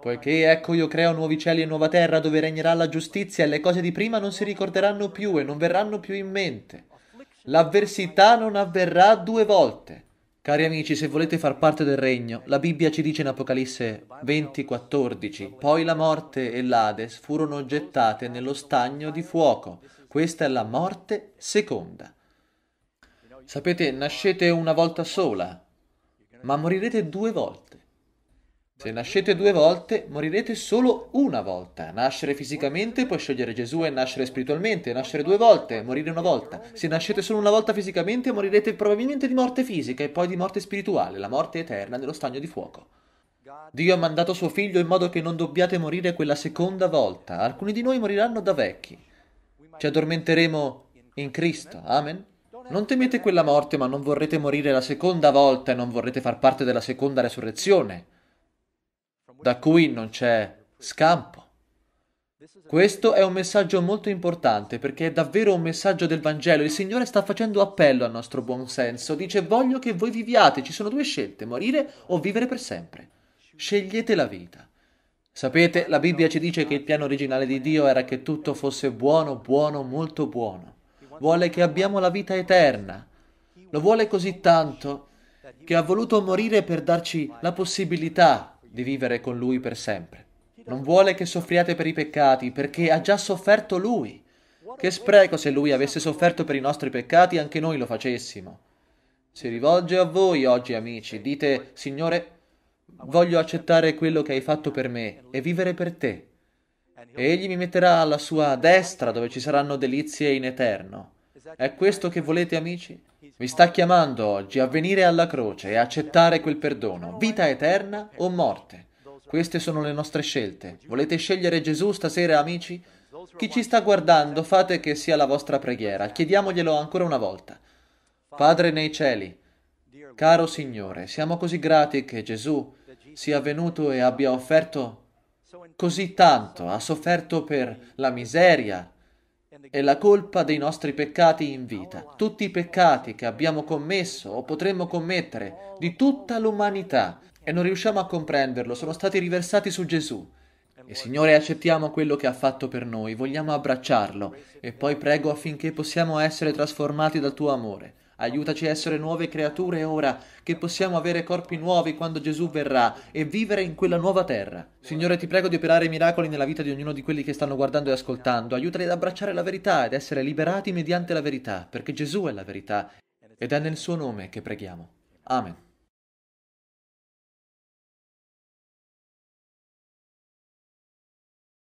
Poiché ecco io creo nuovi cieli e nuova terra dove regnerà la giustizia e le cose di prima non si ricorderanno più e non verranno più in mente. L'avversità non avverrà due volte. Cari amici, se volete far parte del regno, la Bibbia ci dice in Apocalisse 20:14, poi la morte e l'Ades furono gettate nello stagno di fuoco. Questa è la morte seconda. Sapete, nascete una volta sola, ma morirete due volte. Se nascete due volte, morirete solo una volta. Nascere fisicamente, poi scegliere Gesù e nascere spiritualmente. Nascere due volte, morire una volta. Se nascete solo una volta fisicamente, morirete probabilmente di morte fisica e poi di morte spirituale, la morte eterna nello stagno di fuoco. Dio ha mandato suo figlio in modo che non dobbiate morire quella seconda volta. Alcuni di noi moriranno da vecchi. Ci addormenteremo in Cristo. Amen. Non temete quella morte, ma non vorrete morire la seconda volta e non vorrete far parte della seconda resurrezione da cui non c'è scampo. Questo è un messaggio molto importante perché è davvero un messaggio del Vangelo. Il Signore sta facendo appello al nostro buon senso. Dice voglio che voi viviate. Ci sono due scelte, morire o vivere per sempre. Scegliete la vita. Sapete, la Bibbia ci dice che il piano originale di Dio era che tutto fosse buono, buono, molto buono. Vuole che abbiamo la vita eterna. Lo vuole così tanto che ha voluto morire per darci la possibilità di vivere con Lui per sempre. Non vuole che soffriate per i peccati, perché ha già sofferto Lui. Che spreco se Lui avesse sofferto per i nostri peccati, anche noi lo facessimo. Si rivolge a voi oggi, amici. Dite, Signore, voglio accettare quello che hai fatto per me e vivere per te. E egli mi metterà alla sua destra dove ci saranno delizie in eterno. È questo che volete, amici? Mi sta chiamando oggi a venire alla croce e accettare quel perdono, vita eterna o morte. Queste sono le nostre scelte. Volete scegliere Gesù stasera, amici? Chi ci sta guardando, fate che sia la vostra preghiera. Chiediamoglielo ancora una volta. Padre nei cieli, caro Signore, siamo così grati che Gesù sia venuto e abbia offerto così tanto, ha sofferto per la miseria, è la colpa dei nostri peccati in vita, tutti i peccati che abbiamo commesso o potremmo commettere di tutta l'umanità e non riusciamo a comprenderlo, sono stati riversati su Gesù. E Signore, accettiamo quello che ha fatto per noi, vogliamo abbracciarlo e poi prego affinché possiamo essere trasformati dal tuo amore. Aiutaci a essere nuove creature ora, che possiamo avere corpi nuovi quando Gesù verrà e vivere in quella nuova terra. Signore, ti prego di operare miracoli nella vita di ognuno di quelli che stanno guardando e ascoltando. Aiutali ad abbracciare la verità ed essere liberati mediante la verità, perché Gesù è la verità ed è nel suo nome che preghiamo. Amen.